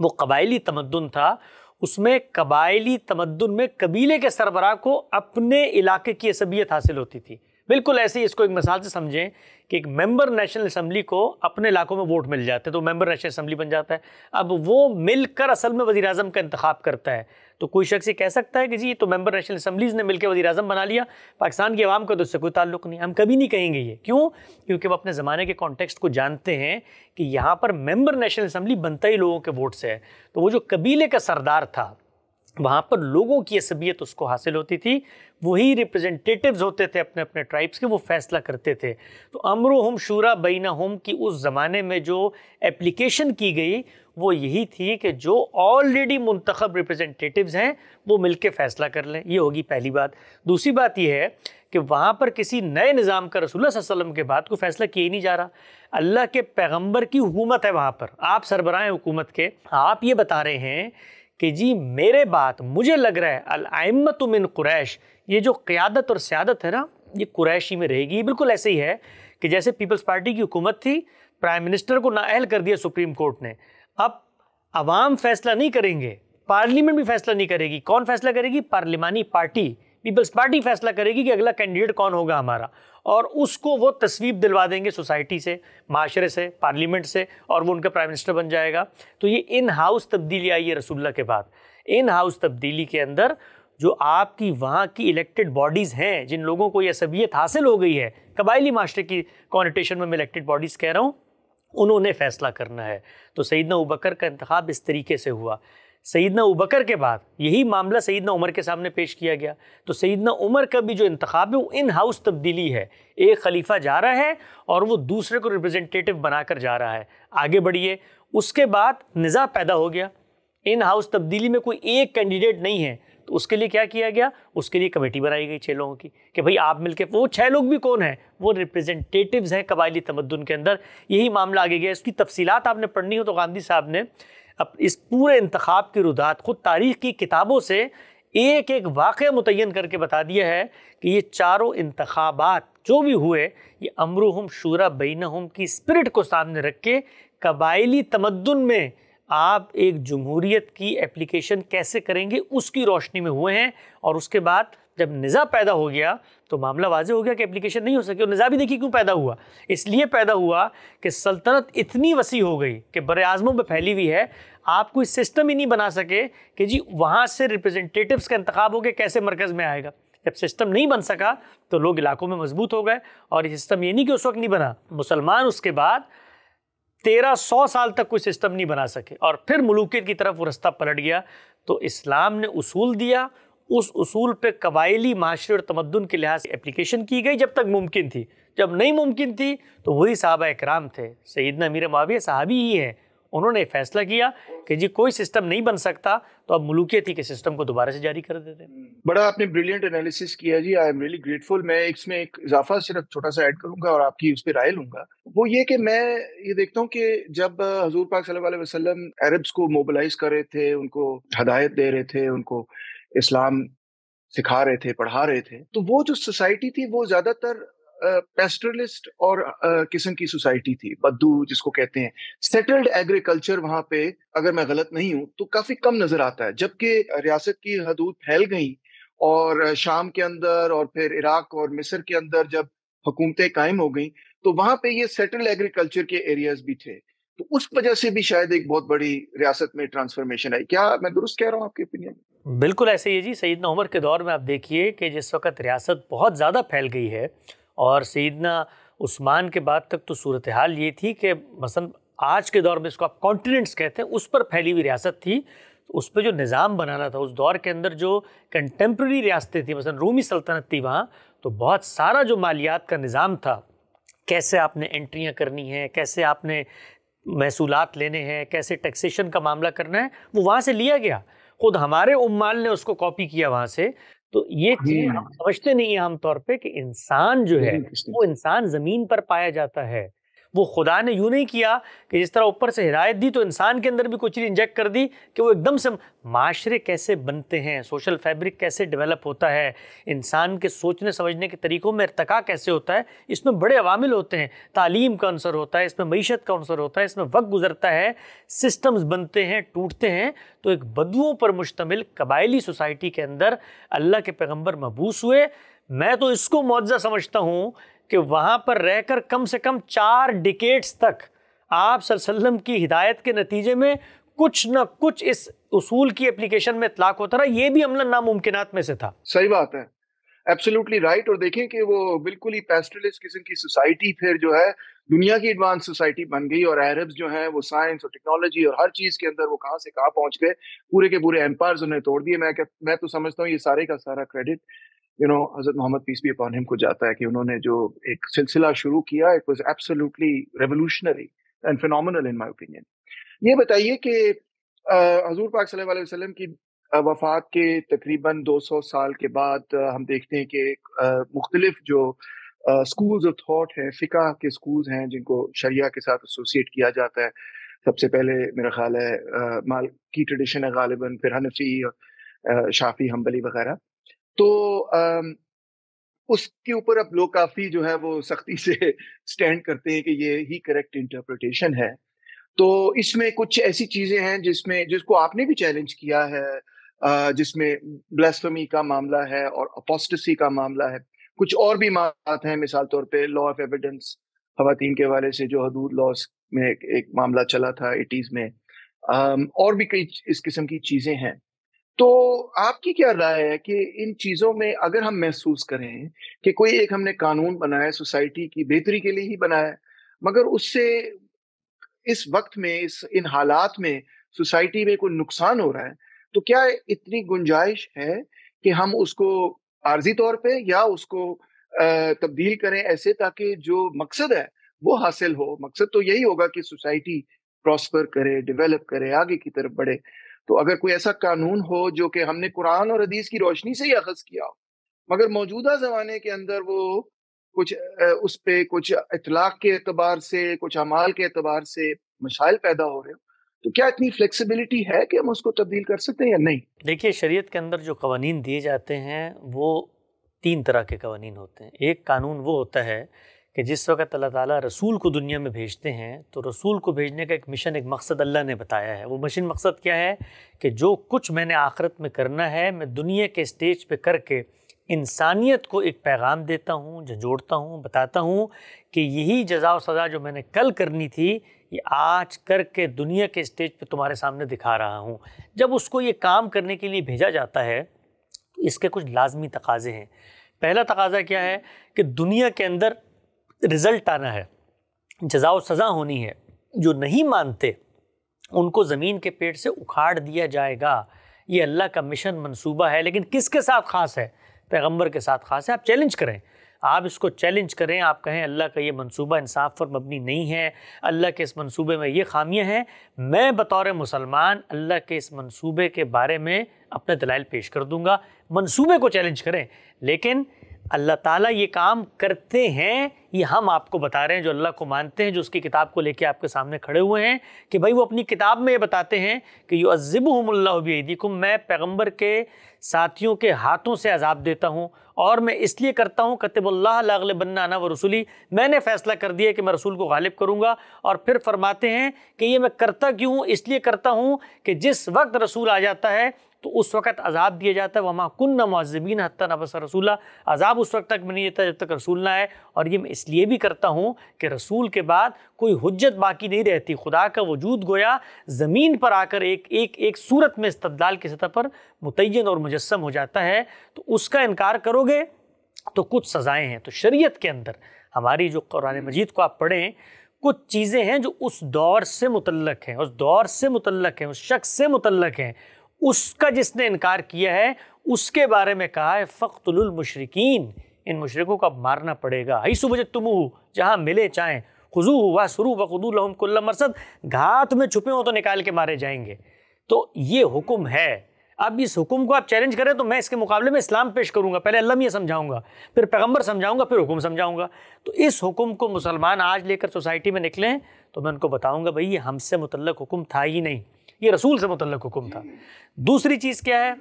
वो कबायली तमदन था उसमें कबायली तमदन में कबीले के सरबराह को अपने इलाके की असबियत हासिल होती थी बिल्कुल ऐसे ही इसको एक मिसाल से समझें कि एक मेंबर नेशनल असम्बली को अपने इलाकों में वोट मिल जाते हैं तो मेंबर नेशनल असम्बली बन जाता है अब वो मिलकर असल में वजी अजम का इंतखा करता है तो कोई शख्स ये कह सकता है कि जी तो मेंबर नेशनल असम्बलीज़ ने मिलकर वजी अजम बना लिया पाकिस्तान की आवाम का तो उससे कोई ताल्लुक नहीं हम कभी नहीं कहेंगे ये क्यों क्योंकि वो अपने ज़माने के कॉन्टेक्स्ट को जानते हैं कि यहाँ पर मेम्बर नेशनल असम्बली बनता ही लोगों के वोट से है तो वो जो कबीले का सरदार था वहाँ पर लोगों की असबियत उसको हासिल होती थी वही रिप्रेजेंटेटिव्स होते थे अपने अपने ट्राइब्स के वो फैसला करते थे तो अमरो हम शूरा बीना हम की उस ज़माने में जो एप्लीकेशन की गई वो यही थी कि जो ऑलरेडी मंतखब रिप्रेजेंटेटिव्स हैं वो मिलके फ़ैसला कर लें ये होगी पहली बात दूसरी बात यह है कि वहाँ पर किसी नए निज़ाम का रसूल के बाद कोई फ़ैसला किया ही नहीं जा रहा अल्लाह के पैगम्बर की हुकूमत है वहाँ पर आप सरबराह हुकूमत के आप ये बता रहे हैं कि जी मेरे बात मुझे लग रहा है अलामत मिन कुरैश ये जो क़्यादत और सियादत है ना ये कुरैशी में रहेगी ये बिल्कुल ऐसे ही है कि जैसे पीपल्स पार्टी की हुकूमत थी प्राइम मिनिस्टर को नाअहल कर दिया सुप्रीम कोर्ट ने अब आवाम फैसला नहीं करेंगे पार्लियामेंट भी फैसला नहीं करेगी कौन फैसला करेगी पार्लिमानी पार्टी पीपल्स पार्टी फैसला करेगी कि अगला कैंडिडेट कौन होगा हमारा और उसको वो तस्वीर दिलवा देंगे सोसाइटी से माशरे से पार्लियामेंट से और वो उनका प्राइम मिनिस्टर बन जाएगा तो ये इन हाउस तब्दीली आई है रसुल्ला के बाद इन हाउस तब्दीली के अंदर जो आपकी वहाँ की इलेक्टेड बॉडीज़ हैं जिन लोगों को यह सबियत हासिल हो गई है कबायली मास्टर की कॉन्टेशन में मैं इलेक्टेड बॉडीज़ कह रहा हूँ उन्होंने फ़ैसला करना है तो सईदना उबकर का इंतखब इस तरीके से हुआ सईदना उबकर के बाद यही मामला सईदना उमर के सामने पेश किया गया तो सईदना उमर का भी जो इंतखब है वो इन हाउस तब्दीली है एक खलीफा जा रहा है और वो दूसरे को रिप्रेजेंटेटिव बनाकर जा रहा है आगे बढ़िए उसके बाद निज़ा पैदा हो गया इन हाउस तब्दीली में कोई एक कैंडिडेट नहीं है तो उसके लिए क्या किया गया उसके लिए कमेटी बनाई गई छः लोगों की कि भाई आप मिलकर वो छः लोग भी कौन हैं वो रिप्रेजेंटेटिव्स हैं कबायली तमदन के अंदर यही मामला आगे गया इसकी तफसीत आपने पढ़नी हो तो गांधी साहब ने अब इस पूरे इंतखब की रुदात खुद तारीख की किताबों से एक एक वाक़ मुतन करके बता दिया है कि ये चारों इंतबात जो भी हुए ये अमरुहम शूरा हम की स्पिरिट को सामने रख के कबायली तमदन में आप एक जमहूरीत की एप्लीकेशन कैसे करेंगे उसकी रोशनी में हुए हैं और उसके बाद जब निज़ा पैदा हो गया तो मामला वाजह हो गया कि एप्लीकेशन नहीं हो सकी और निज़ा भी देखिए क्यों पैदा हुआ इसलिए पैदा हुआ कि सल्तनत इतनी वसी हो गई कि बर आज़मों में फैली हुई है आप कोई सिस्टम ही नहीं बना सके कि जी वहाँ से रिप्रेजेंटेटिव्स का इंतखब गया कैसे मरकज़ में आएगा जब सिस्टम नहीं बन सका तो लोग इलाकों में मजबूत हो गए और ये सिस्टम ये नहीं कि उस वक्त नहीं बना मुसलमान उसके बाद तेरह सौ साल तक कोई सिस्टम नहीं बना सके और फिर मलूकियत की तरफ वो रास्ता पलट गया तो इस्लाम ने उसूल दिया उस उसूल पे कबायली माशरे और तमदन के लिहाज से एप्लीकेशन की गई जब तक मुमकिन थी जब नहीं मुमकिन थी तो वही साहबा इक्राम थे सईदना मीर माविया साहबी ही हैं उन्होंने फैसला किया कि जी कोई सिस्टम नहीं बन सकता तो अब ही के सिस्टम को दोबारा से जारी कर देते बड़ा आपने ब्रिलियंट एनालिसिस किया जी आई एम रियली ग्रेटफुल मैं इसमें एक इजाफा सिर्फ छोटा सा ऐड करूंगा और आपकी उस पर राय लूंगा वो ये कि मैं ये देखता हूँ कि जब हजूर पाक सल्लल्लाहु वसल्लम अरब्स को मोबिलाइज कर रहे थे उनको हदायत दे रहे थे उनको इस्लाम सिखा रहे थे पढ़ा रहे थे तो वो जो सोसाइटी थी वो ज्यादातर पेस्टरलिस्ट और किस्म की सोसाइटी थी बद्दू जिसको कहते हैं सेटल्ड एग्रीकल्चर वहां पे अगर मैं गलत नहीं हूं तो काफी कम नजर आता है जबकि रियासत की हदूद फैल गई और शाम के अंदर और फिर इराक और मिस्र के अंदर जब हुकूमतें कायम हो गई तो वहां पे ये सेटल्ड एग्रीकल्चर के एरियाज भी थे तो उस वजह से भी शायद एक बहुत बड़ी रियासत में ट्रांसफॉर्मेशन आई क्या मैं दुरुस्त कह रहा हूँ आपके ओपिनियन में बिल्कुल ऐसे ही जी सईद उमर के दौर में आप देखिए कि जिस वक्त रियासत बहुत ज़्यादा फैल गई है और सईदना उस्मान के बाद तक तो सूरत हाल ये थी कि मसलन आज के दौर में इसको आप कॉन्टीनेंट्स कहते हैं उस पर फैली हुई रियासत थी तो उस पर जो निज़ाम बनाना था उस दौर के अंदर जो कंटेम्प्रेरी रियासतें थी मसलन रूमी सल्तनत थी वहाँ तो बहुत सारा जो मालियात का निज़ाम था कैसे आपने एंट्रियाँ करनी हैं कैसे आपने महसूलत लेने हैं कैसे टैक्सेशन का मामला करना है वो वहाँ से लिया गया खुद हमारे उम्माल ने उसको कॉपी किया वहाँ से तो ये चीज समझते नहीं है आमतौर पे कि इंसान जो है वो इंसान जमीन पर पाया जाता है वो खुदा ने यूँ नहीं किया कि जिस तरह ऊपर से हिदायत दी तो इंसान के अंदर भी कोई चीज़ इंजेक्ट कर दी कि वो एकदम से माशरे कैसे बनते हैं सोशल फैब्रिक कैसे डेवलप होता है इंसान के सोचने समझने के तरीक़ों में इरतका कैसे होता है इसमें बड़े अवामिल होते हैं तालीम का अनसर होता है इसमें मीशत का अनसर होता है इसमें वक्त गुजरता है सिस्टम्स बनते हैं टूटते हैं तो एक बदुओं पर मुश्तमिल कबायली सोसाइटी के अंदर अल्लाह के पैगम्बर मबूस हुए मैं तो इसको मुआवजा समझता हूँ कि वहाँ पर रहकर कम से कम चार डिकेट्स तक आप सल्लम की हिदायत के नतीजे में कुछ ना कुछ इस उसूल की एप्लीकेशन में इतलाक होता रहा ये भी अमला नामुमकिन में से था सही बात है एब्सोल्युटली राइट right, और देखें कि वो बिल्कुल ही पेस्टलिस्ट किस्म की सोसाइटी फिर जो है दुनिया की एडवांस सोसाइटी बन गई और अरब्स जो हैं वो साइंस और टेक्नोलॉजी और हर चीज के अंदर वो कहाँ से कहाँ पहुंच गए पूरे के पूरे एम्पायर उन्हें तोड़ दिए मैं मैं तो समझता हूँ ये सारे का सारा क्रेडिट यू नो हजरत Muhammad peace be upon him को जाता है कि उन्होंने जो एक सिलसिला शुरू किया it was absolutely revolutionary and final in my opinion ये बताइए कि हजूर पाक वसल्लम की वफात के तकरीबन 200 साल के बाद हम देखते हैं कि मुख्तलिफ जो स्कूल्स ऑफ थॉट हैं फ़िका के स्कूल्स हैं जिनको शरिया के साथ एसोसिएट किया जाता है सबसे पहले मेरा ख्याल है माल की ट्रेडिशन है गालिबा फिर हनफी शाफी हम्बली वगैरह तो उसके ऊपर अब लोग काफी जो है वो सख्ती से स्टैंड करते हैं कि ये ही करेक्ट इंटरप्रिटेशन है तो इसमें कुछ ऐसी चीजें हैं जिसमें जिसको आपने भी चैलेंज किया है जिसमें ब्लास्फमी का मामला है और अपोस्टसी का मामला है कुछ और भी मामला हैं मिसाल तौर पे लॉ ऑफ एविडेंस खातन के हवाले से जो हदूद लॉस में एक मामला चला था एटीज में और भी कई इस किस्म की चीजें हैं तो आपकी क्या राय है कि इन चीजों में अगर हम महसूस करें कि कोई एक हमने कानून बनाया सोसाइटी की बेहतरी के लिए ही बनाया मगर उससे इस वक्त में इस इन हालात में सोसाइटी में कोई नुकसान हो रहा है तो क्या इतनी गुंजाइश है कि हम उसको आर्जी तौर पे या उसको तब्दील करें ऐसे ताकि जो मकसद है वो हासिल हो मकसद तो यही होगा कि सोसाइटी प्रॉस्पर करे डेवलप करे आगे की तरफ बढ़े तो अगर कोई ऐसा कानून हो जो कि हमने कुरान और हदीस की रोशनी से ही अखज किया हो मगर मौजूदा ज़माने के अंदर वो कुछ उस पर कुछ इतलाक के अतबार से कुछ अमाल के अतबार से मसाइल पैदा हो रहे हो तो क्या इतनी फ्लेक्सिबिलिटी है कि हम उसको तब्दील कर सकते हैं या नहीं देखिए शरीयत के अंदर जो कवानीन दिए जाते हैं वो तीन तरह के कवानीन होते हैं एक कानून वो होता है कि जिस वक्त अल्लाह ताला रसूल को दुनिया में भेजते हैं तो रसूल को भेजने का एक मिशन एक मकसद अल्लाह ने बताया है वो मिशन मकसद क्या है कि जो कुछ मैंने आखरत में करना है मैं दुनिया के स्टेज पर करके इंसानियत को एक पैगाम देता हूँ झंझोड़ता हूँ बताता हूँ कि यही जजा और सज़ा जो मैंने कल करनी थी ये आज करके दुनिया के स्टेज पे तुम्हारे सामने दिखा रहा हूँ जब उसको ये काम करने के लिए भेजा जाता है तो इसके कुछ लाजमी तकाजे हैं पहला तकाजा क्या है कि दुनिया के अंदर रिज़ल्ट आना है जजा सज़ा होनी है जो नहीं मानते उनको ज़मीन के पेट से उखाड़ दिया जाएगा ये अल्लाह का मिशन मनसूबा है लेकिन किसके साथ ख़ास है पैगम्बर के साथ ख़ास है आप चैलेंज करें आप इसको चैलेंज करें आप कहें अल्लाह का ये मंसूबा इंसाफ पर मबनी नहीं है अल्लाह के इस मंसूबे में ये खामियां हैं मैं बतौर मुसलमान अल्लाह के इस मंसूबे के बारे में अपने दलाइल पेश कर दूंगा मंसूबे को चैलेंज करें लेकिन अल्लाह ताला ये काम करते हैं ये हम आपको बता रहे हैं जो अल्लाह को मानते हैं जो उसकी किताब को लेके आपके सामने खड़े हुए हैं कि भाई वो अपनी किताब में ये बताते हैं कि यो अज़िबहमल्लाबीदिकुम मैं पैगम्बर के साथियों के हाथों से अजाब देता हूँ और मैं इसलिए करता हूँ कतबल्लागल बन्ना व रसूली मैंने फ़ैसला कर दिया कि मैं रसूल को गालिब करूँगा और फिर फरमाते हैं कि ये मैं करता क्यों इसलिए करता हूँ कि जिस वक्त रसूल आ जाता है तो उस वक़्त अजाब दिया जाता है वमा कन न महजबिन हत्ता नबस रसूल्ला अजाब उस वक्त तक भी नहीं देता जब तक रसूल ना आए और ये मैं इसलिए भी करता हूँ कि रसूल के बाद कोई हजत बाकी नहीं रहती खुदा का वजूद गोया ज़मीन पर आकर एक एक एक सूरत में इस्तदाल की सतह पर मुतन और मुजस्म हो जाता है तो उसका इनकार करोगे तो कुछ सज़ाएँ हैं तो शरीय के अंदर हमारी जो कुरान मजीद को आप पढ़ें कुछ चीज़ें हैं जो उस दौर से मुतलक हैं उस दौर से मुतलक हैं उस शख्स से मुतलक हैं उसका जिसने इनकार किया है उसके बारे में कहा है फ़ख्तुलमशरकिन इन मुशरकों को अब मारना पड़ेगा हई सुबह तुम हो जहाँ मिले चाहें खुजू हुआ शुरू वकदूल कुल्ला मरसद घात में छुपे हों तो निकाल के मारे जाएंगे तो ये हुक्म है अब इस हुक्म को आप चैलेंज करें तो मैं इसके मुकाबले में इस्लाम पेश करूंगा पहले अल्लाह यह समझाऊंगा फिर पैगंबर समझाऊंगा फिर हुक्म समझाऊंगा तो इस हुक्म को मुसलमान आज लेकर सोसाइटी में निकलें तो मैं उनको बताऊंगा भाई ये हमसे मुतलक हुक्म था ही नहीं ये रसूल से मुतल हुक्म था दूसरी चीज़ क्या है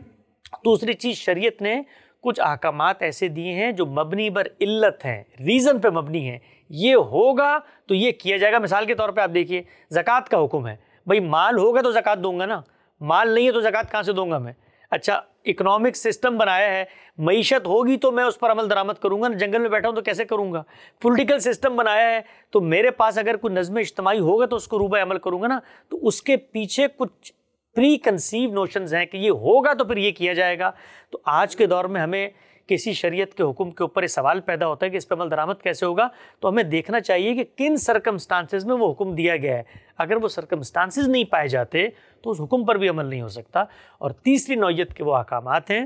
दूसरी चीज़ शरीयत ने कुछ अहकाम ऐसे दिए हैं जो मबनी बर इल्लत हैं रीज़न पे मबनी हैं ये होगा तो ये किया जाएगा मिसाल के तौर पे आप देखिए ज़क़़त का हुक्म है भाई माल होगा तो ज़क़़त दूंगा ना माल नहीं है तो ज़क़़त कहाँ से दूंगा मैं अच्छा इकोनॉमिक सिस्टम बनाया है मीशत होगी तो मैं उस पर अमल दरामद करूँगा ना जंगल में बैठा हूं तो कैसे करूँगा पोलिटिकल सिस्टम बनाया है तो मेरे पास अगर कोई नज़म इज्तमाही होगा तो उसको रूब अमल करूँगा ना तो उसके पीछे कुछ प्री कंसीव नोशंस हैं कि ये होगा तो फिर ये किया जाएगा तो आज के दौर में हमें किसी शरीयत के हुक्म के ऊपर ये सवाल पैदा होता है कि इस पर अमल दरामद कैसे होगा तो हमें देखना चाहिए कि किन सरकमस्टांसिस में वो हुक्म दिया गया है अगर वो सरकमस्टांसिस नहीं पाए जाते तो उस हुक्म पर भी अमल नहीं हो सकता और तीसरी नौीयत के वो अहकाम हैं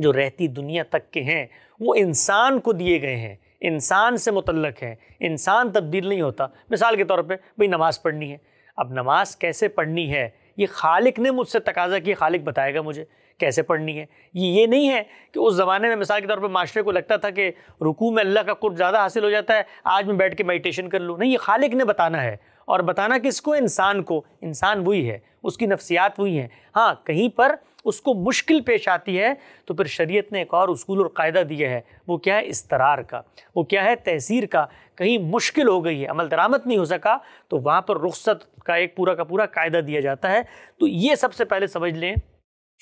जो रहती दुनिया तक के हैं वो इंसान को दिए गए हैं इंसान से मुतलक हैं इंसान तब्दील नहीं होता मिसाल के तौर पर भाई नमाज़ पढ़नी है अब नमाज़ कैसे पढ़नी है ये खालिक ने मुझसे तकाजा किया खालिक बताएगा मुझे कैसे पढ़नी है ये ये नहीं है कि उस ज़माने में मिसाल के तौर पर माशरे को लगता था कि रुकू में अल्लाह का कुछ ज़्यादा हासिल हो जाता है आज मैं बैठ के मेडिटेशन कर लूँ नहीं ये खालिक ने बताना है और बताना किसको इंसान को इंसान वही है उसकी नफसियात वही है हाँ कहीं पर उसको मुश्किल पेश आती है तो फिर शरीयत ने एक और उसूल और कायदा दिया है वो क्या है इसतरार का वो क्या है तहसीर का कहीं मुश्किल हो गई है अमल दरामद नहीं हो सका तो वहाँ पर रुख्सत का एक पूरा का पूरा कायदा दिया जाता है तो ये सबसे पहले समझ लें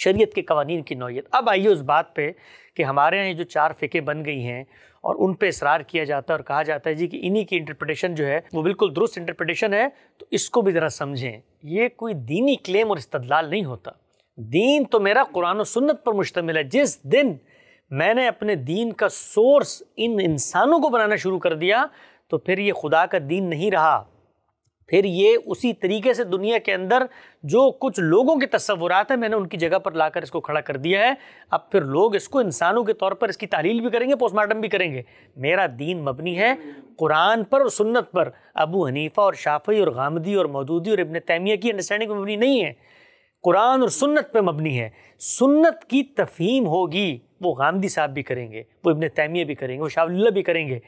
शरीयत के कवानीन की नौीयत अब आइए उस बात पे कि हमारे यहाँ ये जो चार फ़िके बन गई हैं और उन पे इसरार किया जाता है और कहा जाता है जी कि इन्हीं की इंटरप्रटेशन जो है वो बिल्कुल दुरुस्त इंटरप्रटेशन है तो इसको भी ज़रा समझें ये कोई दीनी क्लेम और इस्तलाल नहीं होता दीन तो मेरा कुरान सुन्नत पर मुश्तमिल है जिस दिन मैंने अपने दीन का सोर्स इन इंसानों को बनाना शुरू कर दिया तो फिर ये खुदा का दीन नहीं रहा फिर ये उसी तरीके से दुनिया के अंदर जो कुछ लोगों के तस्वुरात हैं मैंने उनकी जगह पर लाकर इसको खड़ा कर दिया है अब फिर लोग इसको इंसानों के तौर पर इसकी तालील भी करेंगे पोस्टमार्टम भी करेंगे मेरा दीन मबनी है कुरान पर और सुन्नत पर अबू हनीफ़ा और शाफी और गामदी और मौदूदी और इबन तैमिया की अंडरस्टैंडिंग मबनी नहीं है कुरान और सुन्नत पर मबनी है सुन्नत की तफहीम होगी वो गांधी साहब भी करेंगे वो इबन तैमिया भी करेंगे वो शाह भी करेंगे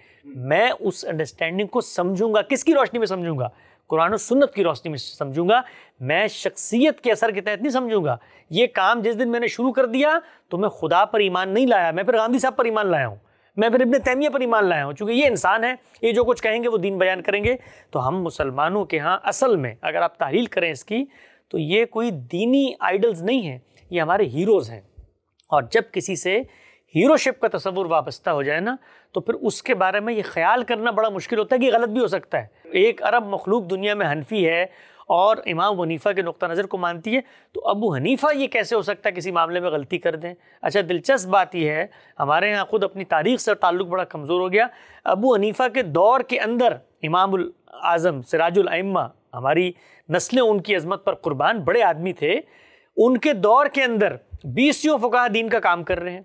मैं उस अंडरस्टैंडिंग को समझूंगा किसकी रोशनी में समझूंगा कुरान और सुन्नत की रोशनी में समझूंगा मैं शख्सियत के असर के तहत नहीं समझूंगा ये काम जिस दिन मैंने शुरू कर दिया तो मैं खुदा पर ईमान नहीं लाया मैं फिर गांधी साहब पर ईमान लाया हूँ मैं फिर इब्ने तैमिया पर ईमान लाया हूँ चूँकि ये इंसान है ये जो कुछ कहेंगे वो दीन बयान करेंगे तो हम मुसलमानों के यहाँ असल में अगर आप तहलील करें इसकी तो ये कोई दीनी आइडल्स नहीं हैं ये हमारे हीरोज़ हैं और जब किसी से हीरोशिप का तस्वुर वाबस्ता हो जाए ना तो फिर उसके बारे में ये ख्याल करना बड़ा मुश्किल होता है कि गलत भी हो सकता है एक अरब मखलूक दुनिया में हनफी है और इमाम वनीफ़ा के नुक़ नज़र को मानती है तो अबू हनीफा ये कैसे हो सकता है किसी मामले में गलती कर दें अच्छा दिलचस्प बात यह है हमारे यहाँ ख़ुद अपनी तारीख से ताल्लुक़ बड़ा कमज़ोर हो गया अबू हनीफा के दौर के अंदर इमाम आज़म सराजुलमा हमारी नस्लें उनकी अजमत पर कुर्बान बड़े आदमी थे उनके दौर के अंदर बीसियों फ़ुका दीन का काम कर रहे हैं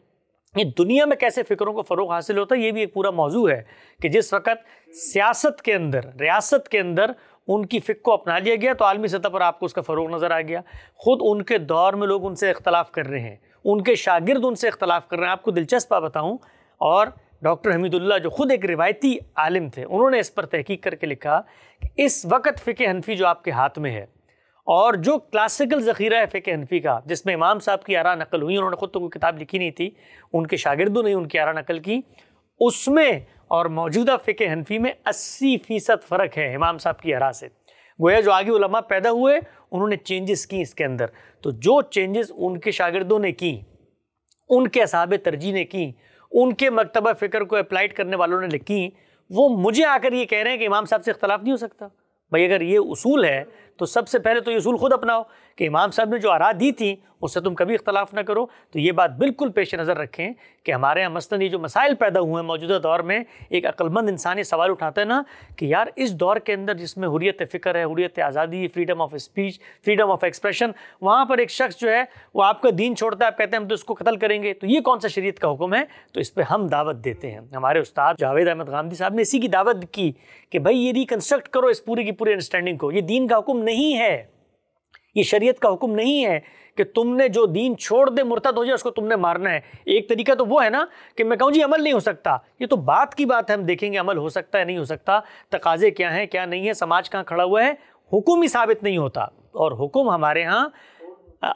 ये दुनिया में कैसे फिक्रों को फ़रोग हासिल होता है ये भी एक पूरा मौजू है कि जिस वक्त सियासत के अंदर रियासत के अंदर उनकी फ़िक को अपना लिया गया तो आलमी सतह पर आपको उसका फ़रोग नज़र आ गया ख़ुद उनके दौर में लोग उनसे इख्तलाफ कर रहे हैं उनके शागिर्द उनसे इख्तलाफ कर रहे हैं आपको दिलचस्प बताऊँ और डॉक्टर हमीदुल्ला जो ख़ुद एक रिवायती आलिम थे उन्होंने इस पर तहकीक करके लिखा कि इस वक्त फ़िक हनफी जो आपके हाथ में है और जो क्लासिकल ज़ख़ीरा है फ़िक हनफी का जिसमें इमाम साहब की आरा नकल हुई उन्होंने ख़ुद तो कोई किताब लिखी नहीं थी उनके शागिर्दों ने उनकी आरा नकल की उसमें और मौजूदा फ़िक हनफी में अस्सी फ़ीसद फ़र्क है इमाम साहब की आरा से गोया जो आगे उलमा पैदा हुए उन्होंने चेंजेस की इसके अंदर तो जो चेंजेस उनके शागिर्दों ने की उनके असाब तरजीह ने की उनके मकतबा फ़िक्र को अप्लाइड करने वालों ने लिखी वो मुझे आकर ये कह रहे हैं कि इमाम साहब से इख्तलाफ नहीं हो सकता भाई अगर ये उसूल है तो सबसे पहले तो ये असूल खुद अपनाओ कि इमाम साहब ने जो आरा दी थी उससे तुम कभी इख्तलाफ ना करो तो ये बात बिल्कुल पेश नज़र रखें कि हमारे यहाँ मसलन ये जो मसाइल पैदा हुए हैं मौजूदा दौर में एक अक्लमंद इंसान ये सवाल उठाता है ना कि यार इस दौर के अंदर जिसमें हुरियत फ़िक्र है हुरियत आज़ादी freedom of speech freedom of expression वहाँ पर एक शख्स जो है वो आपका दीन छोड़ता है आप कहते हैं हम तो इसको कतल करेंगे तो ये कौन सा शरीत का हुक्म है तो इस पर हम दावत देते हैं हमारे उस्ताद जावेद अहमद गांधी साहब ने इसी की दावत की कि भाई ये रिकन्स्ट्रक्ट करो इस पूरी की पूरी अंडरस्टैंडिंग को ये दीन का हुक्म नहीं है ये शरीयत का हुक्म नहीं है कि तुमने जो दीन छोड़ दे मुर्तद हो जाए उसको तुमने मारना है एक तरीका तो वो है ना कि मैं कहूँ जी अमल नहीं हो सकता ये तो बात की बात है हम देखेंगे अमल हो सकता है नहीं हो सकता तकाजे क्या हैं क्या नहीं है समाज कहाँ खड़ा हुआ है हुक्म ही साबित नहीं होता और हुक्म हमारे यहाँ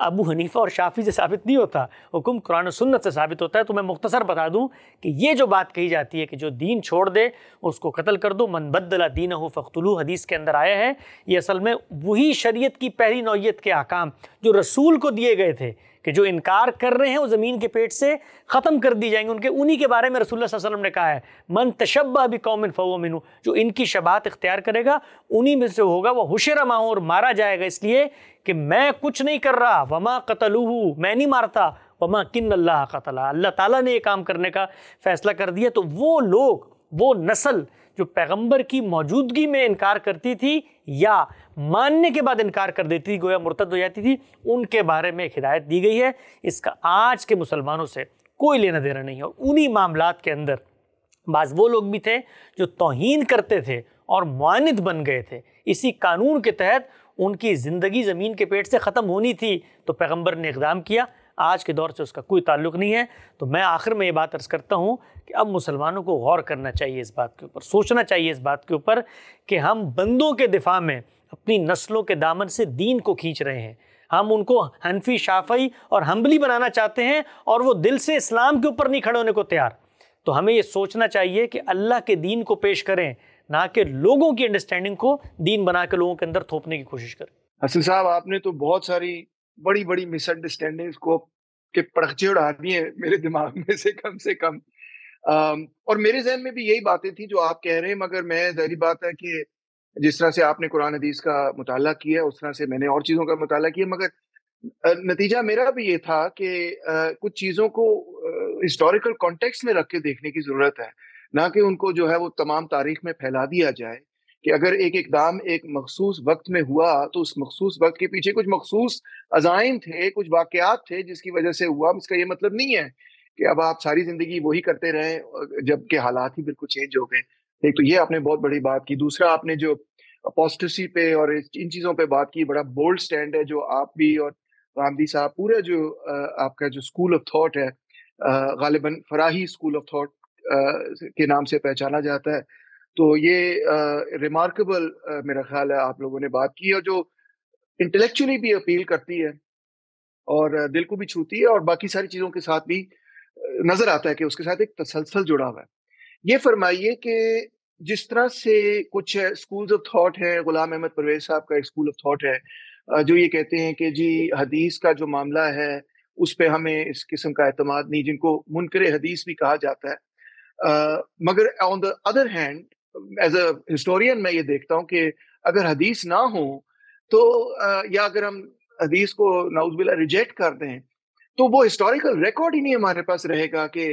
अबू हनीफा और शाफी से साबित नहीं होता हुक्म कुरान सुन्नत से साबित होता है तो मैं मुख्तसर बता दूं कि ये जो बात कही जाती है कि जो दीन छोड़ दे उसको कत्ल कर दो मन बदला दीन हो फ़ख्तलू हदीस के अंदर आया है ये असल में वही शरीयत की पहली नौीय के आकाम जो रसूल को दिए गए थे कि जो इनकार कर रहे हैं वो ज़मीन के पेट से ख़त्म कर दी जाएंगे उनके उन्हीं के बारे में रसुल्ला वसलम ने कहा है मन तशब्बा भी कौमिन फ़ो मिन जो इनकी शबात इख्तियार करेगा उन्हीं में से होगा वह हुशर माँ और मारा जाएगा इसलिए कि मैं कुछ नहीं कर रहा वमा कतलू मैं नहीं मारता वमा किन अल्लाह कतला अल्लाह ताली ने यह काम करने का फ़ैसला कर दिया तो वो लोग वो नस्ल जो पैगंबर की मौजूदगी में इनकार करती थी या मानने के बाद इनकार कर देती थी गोया मुर्तद हो जाती थी उनके बारे में एक हिदायत दी गई है इसका आज के मुसलमानों से कोई लेना देना नहीं है और उन्हीं मामला के अंदर बाज़ वो लोग भी थे जो तोहन करते थे और मानद बन गए थे इसी कानून के तहत उनकी ज़िंदगी ज़मीन के पेट से ख़त्म होनी थी तो पैगंबर ने इकदाम किया आज के दौर से उसका कोई ताल्लुक नहीं है तो मैं आखिर में ये बात अर्ज़ करता हूँ कि अब मुसलमानों को गौर करना चाहिए इस बात के ऊपर सोचना चाहिए इस बात के ऊपर कि हम बंदों के दिफा में अपनी नस्लों के दामन से दीन को खींच रहे हैं हम उनको हनफी शाफई और हम्बली बनाना चाहते हैं और वो दिल से इस्लाम के ऊपर नहीं खड़े होने को तैयार तो हमें ये सोचना चाहिए कि अल्लाह के दीन को पेश करें ना कि लोगों की अंडरस्टैंडिंग को दीन बना के लोगों के अंदर थोपने की कोशिश करें असल साहब आपने तो बहुत सारी बड़ी बड़ी मिसअंडरस्टैंडिंग्स को के पड़खचे उड़ा दिए मेरे दिमाग में से कम से कम और मेरे जहन में भी यही बातें थी जो आप कह रहे हैं मगर मैं जहरी बात है कि जिस तरह से आपने कुरान हदीस का मुताल किया उस तरह से मैंने और चीज़ों का मुताल किया मगर नतीजा मेरा भी ये था कि कुछ चीज़ों को हिस्टोरिकल कॉन्टेक्स्ट में रख के देखने की ज़रूरत है ना कि उनको जो है वो तमाम तारीख में फैला दिया जाए कि अगर एक इकदाम एक मखसूस वक्त में हुआ तो उस मखसूस वक्त के पीछे कुछ मखसूस अजाइम थे कुछ वाकयात थे जिसकी वजह से हुआ इसका ये मतलब नहीं है कि अब आप सारी ज़िंदगी वही करते रहे जबकि हालात ही बिल्कुल चेंज हो गए एक तो ये आपने बहुत बड़ी बात की दूसरा आपने जो अपॉस्टसी पे और इन चीज़ों पे बात की बड़ा बोल्ड स्टैंड है जो आप भी और रामदी साहब पूरा जो आपका जो स्कूल ऑफ थॉट है गालिबा फराही स्कूल ऑफ थॉट के नाम से पहचाना जाता है तो ये रिमार्केबल मेरा ख्याल है आप लोगों ने बात की और जो इंटेलेक्चुअली भी अपील करती है और दिल को भी छूती है और बाकी सारी चीज़ों के साथ भी नज़र आता है कि उसके साथ एक तसलसल जुड़ा हुआ है ये फरमाइए कि जिस तरह से कुछ स्कूल्स ऑफ थॉट है गुलाम अहमद परवेज साहब का एक स्कूल ऑफ थॉट है जो ये कहते हैं कि जी हदीस का जो मामला है उस पर हमें इस किस्म का अतमाद नहीं जिनको मुनकर हदीस भी कहा जाता है आ, मगर on the other hand as a historian मैं ये देखता हूँ कि अगर हदीस ना हो तो आ, या अगर हम हदीस को नाउजबिला रिजेक्ट कर दें तो वो हिस्टोरिकल रिकॉर्ड ही नहीं हमारे पास रहेगा कि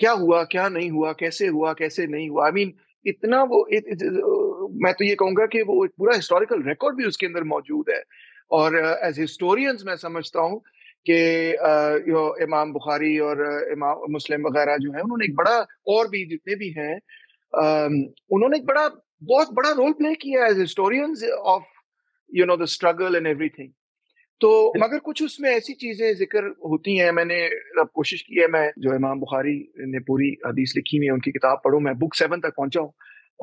क्या हुआ क्या नहीं हुआ कैसे हुआ कैसे नहीं हुआ आई I मीन mean, इतना वो इत, इत, मैं तो ये कहूंगा कि वो एक पूरा हिस्टोरिकल रिकॉर्ड भी उसके अंदर मौजूद है और एज हिस्टोरियंस मैं समझता हूँ कि इमाम बुखारी और इमाम मुस्लिम वगैरह जो है उन्होंने एक बड़ा और भी जितने भी हैं Um, उन्होंने एक बड़ा बहुत बड़ा रोल प्ले किया as historians of you know the struggle and everything तो मगर कुछ उसमें ऐसी चीजें जिक्र होती हैं मैंने अब कोशिश की है मैं जो इमाम बुखारी ने पूरी हदीस लिखी हुई है उनकी किताब पढ़ू मैं बुक सेवन तक पहुंचा हूँ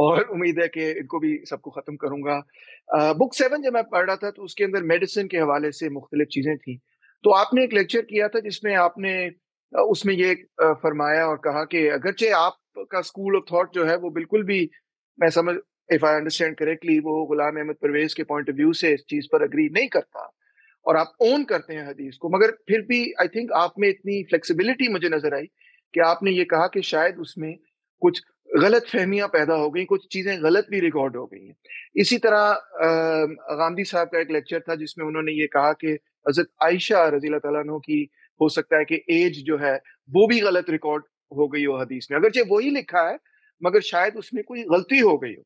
और उम्मीद है कि इनको भी सबको ख़त्म करूंगा आ, बुक सेवन जब मैं पढ़ रहा था तो उसके अंदर मेडिसिन के हवाले से मुख्तलिफ चीज़ें थी तो आपने एक लेक्चर किया था जिसमें आपने उसमें ये फरमाया और कहा कि अगरचे आप का स्कूल ऑफ थॉट जो है वो बिल्कुल भी मैं समझ इफ आई अंडरस्टैंड करेक्टली वो गुलाम अहमद परवेज के पॉइंट ऑफ व्यू से इस चीज पर अग्री नहीं करता और आप ओन करते हैं हदीस को मगर फिर भी आई थिंक आप में इतनी फ्लेक्सिबिलिटी मुझे नजर आई कि आपने ये कहा कि शायद उसमें कुछ गलत फहमियां पैदा हो गई कुछ चीजें गलत भी रिकॉर्ड हो गई हैं इसी तरह गांधी साहब का एक लेक्चर था जिसमें उन्होंने ये कहा कि हजरत आयशा रजील की हो सकता है कि एज जो है वो भी गलत रिकॉर्ड हो गई हो हदीस में अगरचे वही लिखा है मगर शायद उसमें कोई गलती हो गई हो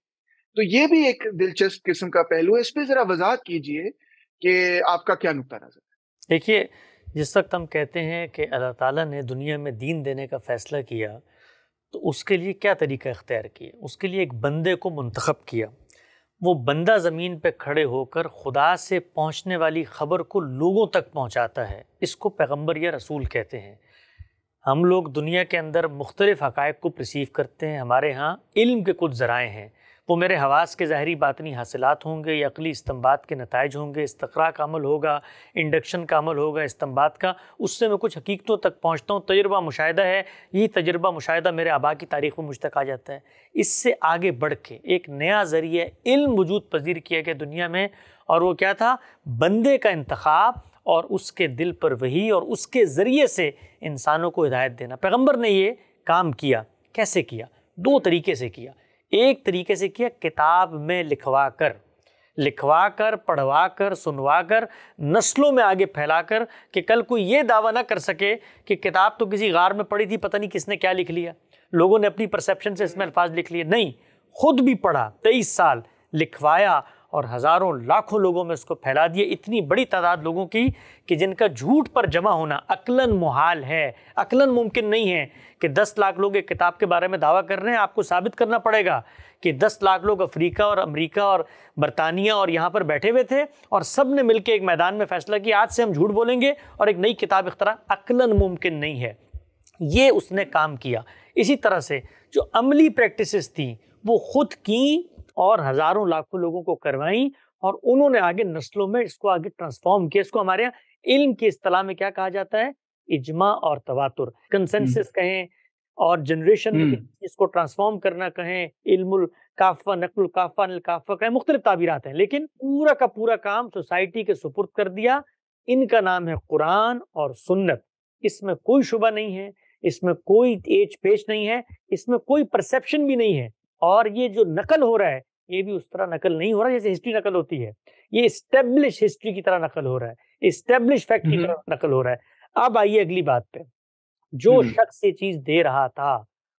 तो ये भी एक दिलचस्प किस्म का पहलू है इस पर ज़रा वजाहत कीजिए कि आपका क्या नुकता नज़र है देखिए जिस वक्त हम कहते हैं कि अल्लाह ताला ने दुनिया में दीन देने का फ़ैसला किया तो उसके लिए क्या तरीका इख्तियार किया उसके लिए एक बंदे को मंतखब किया वो बंदा ज़मीन पर खड़े होकर खुदा से पहुँचने वाली ख़बर को लोगों तक पहुँचाता है इसको पैगम्बर या रसूल कहते हैं हम लोग दुनिया के अंदर मुख्तलिफ़ हक़ को प्रसीव करते हैं हमारे यहाँ इल्म के कुछ ज़राए हैं वो मेरे हवास के ज़ाहरी बातनी हासिलात होंगे या अकली इस्तम्बात के नतज होंगे इस्तरा का अमल होगा इंडक्शन का अमल होगा इस्तम्बात का उससे मैं कुछ हकीकतों तक पहुँचता हूँ तजर्बा मुशाह है यही तजर्बा मुशाह मेरे आबा की तारीख में मुझ तक आ जाता है इससे आगे बढ़ के एक नया ज़रिए इल्म वजूद पजीर किया गया दुनिया में और वो क्या था बंदे का इंतखब और उसके दिल पर वही और उसके ज़रिए से इंसानों को हिदायत देना पैगम्बर ने ये काम किया कैसे किया दो तरीके से किया एक तरीके से किया किताब में लिखवा कर लिखवा कर पढ़वा कर सुनवा कर नस्लों में आगे फैला कर कि कल कोई ये दावा ना कर सके कि किताब तो किसी गार में पड़ी थी पता नहीं किसने क्या लिख लिया लोगों ने अपनी परसेप्शन से इसमें अल्फाज लिख लिए नहीं खुद भी पढ़ा तेईस साल लिखवाया और हज़ारों लाखों लोगों में उसको फैला दिया इतनी बड़ी तादाद लोगों की कि जिनका झूठ पर जमा होना अकलन मुहाल है अकलन मुमकिन नहीं है कि दस लाख लोग एक किताब के बारे में दावा कर रहे हैं आपको साबित करना पड़ेगा कि दस लाख लोग अफ्रीका और अमेरिका और बरतानिया और यहाँ पर बैठे हुए थे और सब ने मिल एक मैदान में फैसला किया आज से हम झूठ बोलेंगे और एक नई किताब इख्तरा अकलन मुमकिन नहीं है ये उसने काम किया इसी तरह से जो अमली प्रैक्टिसेस थी वो ख़ुद की और हजारों लाखों लोगों को करवाई और उन्होंने आगे नस्लों में इसको आगे ट्रांसफॉर्म किया इसको हमारे यहाँ इल्म की इतला में क्या कहा जाता है इजमा और तवातुर कंसेंसिस कहें और जनरेशन इसको ट्रांसफॉर्म करना कहें इल्मुल काफा नकुल काफा नल काफा कहें मुख्तलिफ ताबीरात हैं लेकिन पूरा का पूरा काम सोसाइटी के सुपुर्द कर दिया इनका नाम है कुरान और सुन्नत इसमें कोई शुबा नहीं है इसमें कोई एज पेश नहीं है इसमें कोई परसेप्शन भी नहीं है और ये जो नकल हो रहा है ये भी उस तरह नकल नहीं हो रहा जैसे हिस्ट्री नकल होती है ये स्टेब्लिश हिस्ट्री की तरह नकल हो रहा है स्टेब्लिश फैक्ट की हम्म। तरह नकल हो रहा है अब आइए अगली बात पे जो हम्म। शख्स ये चीज दे रहा था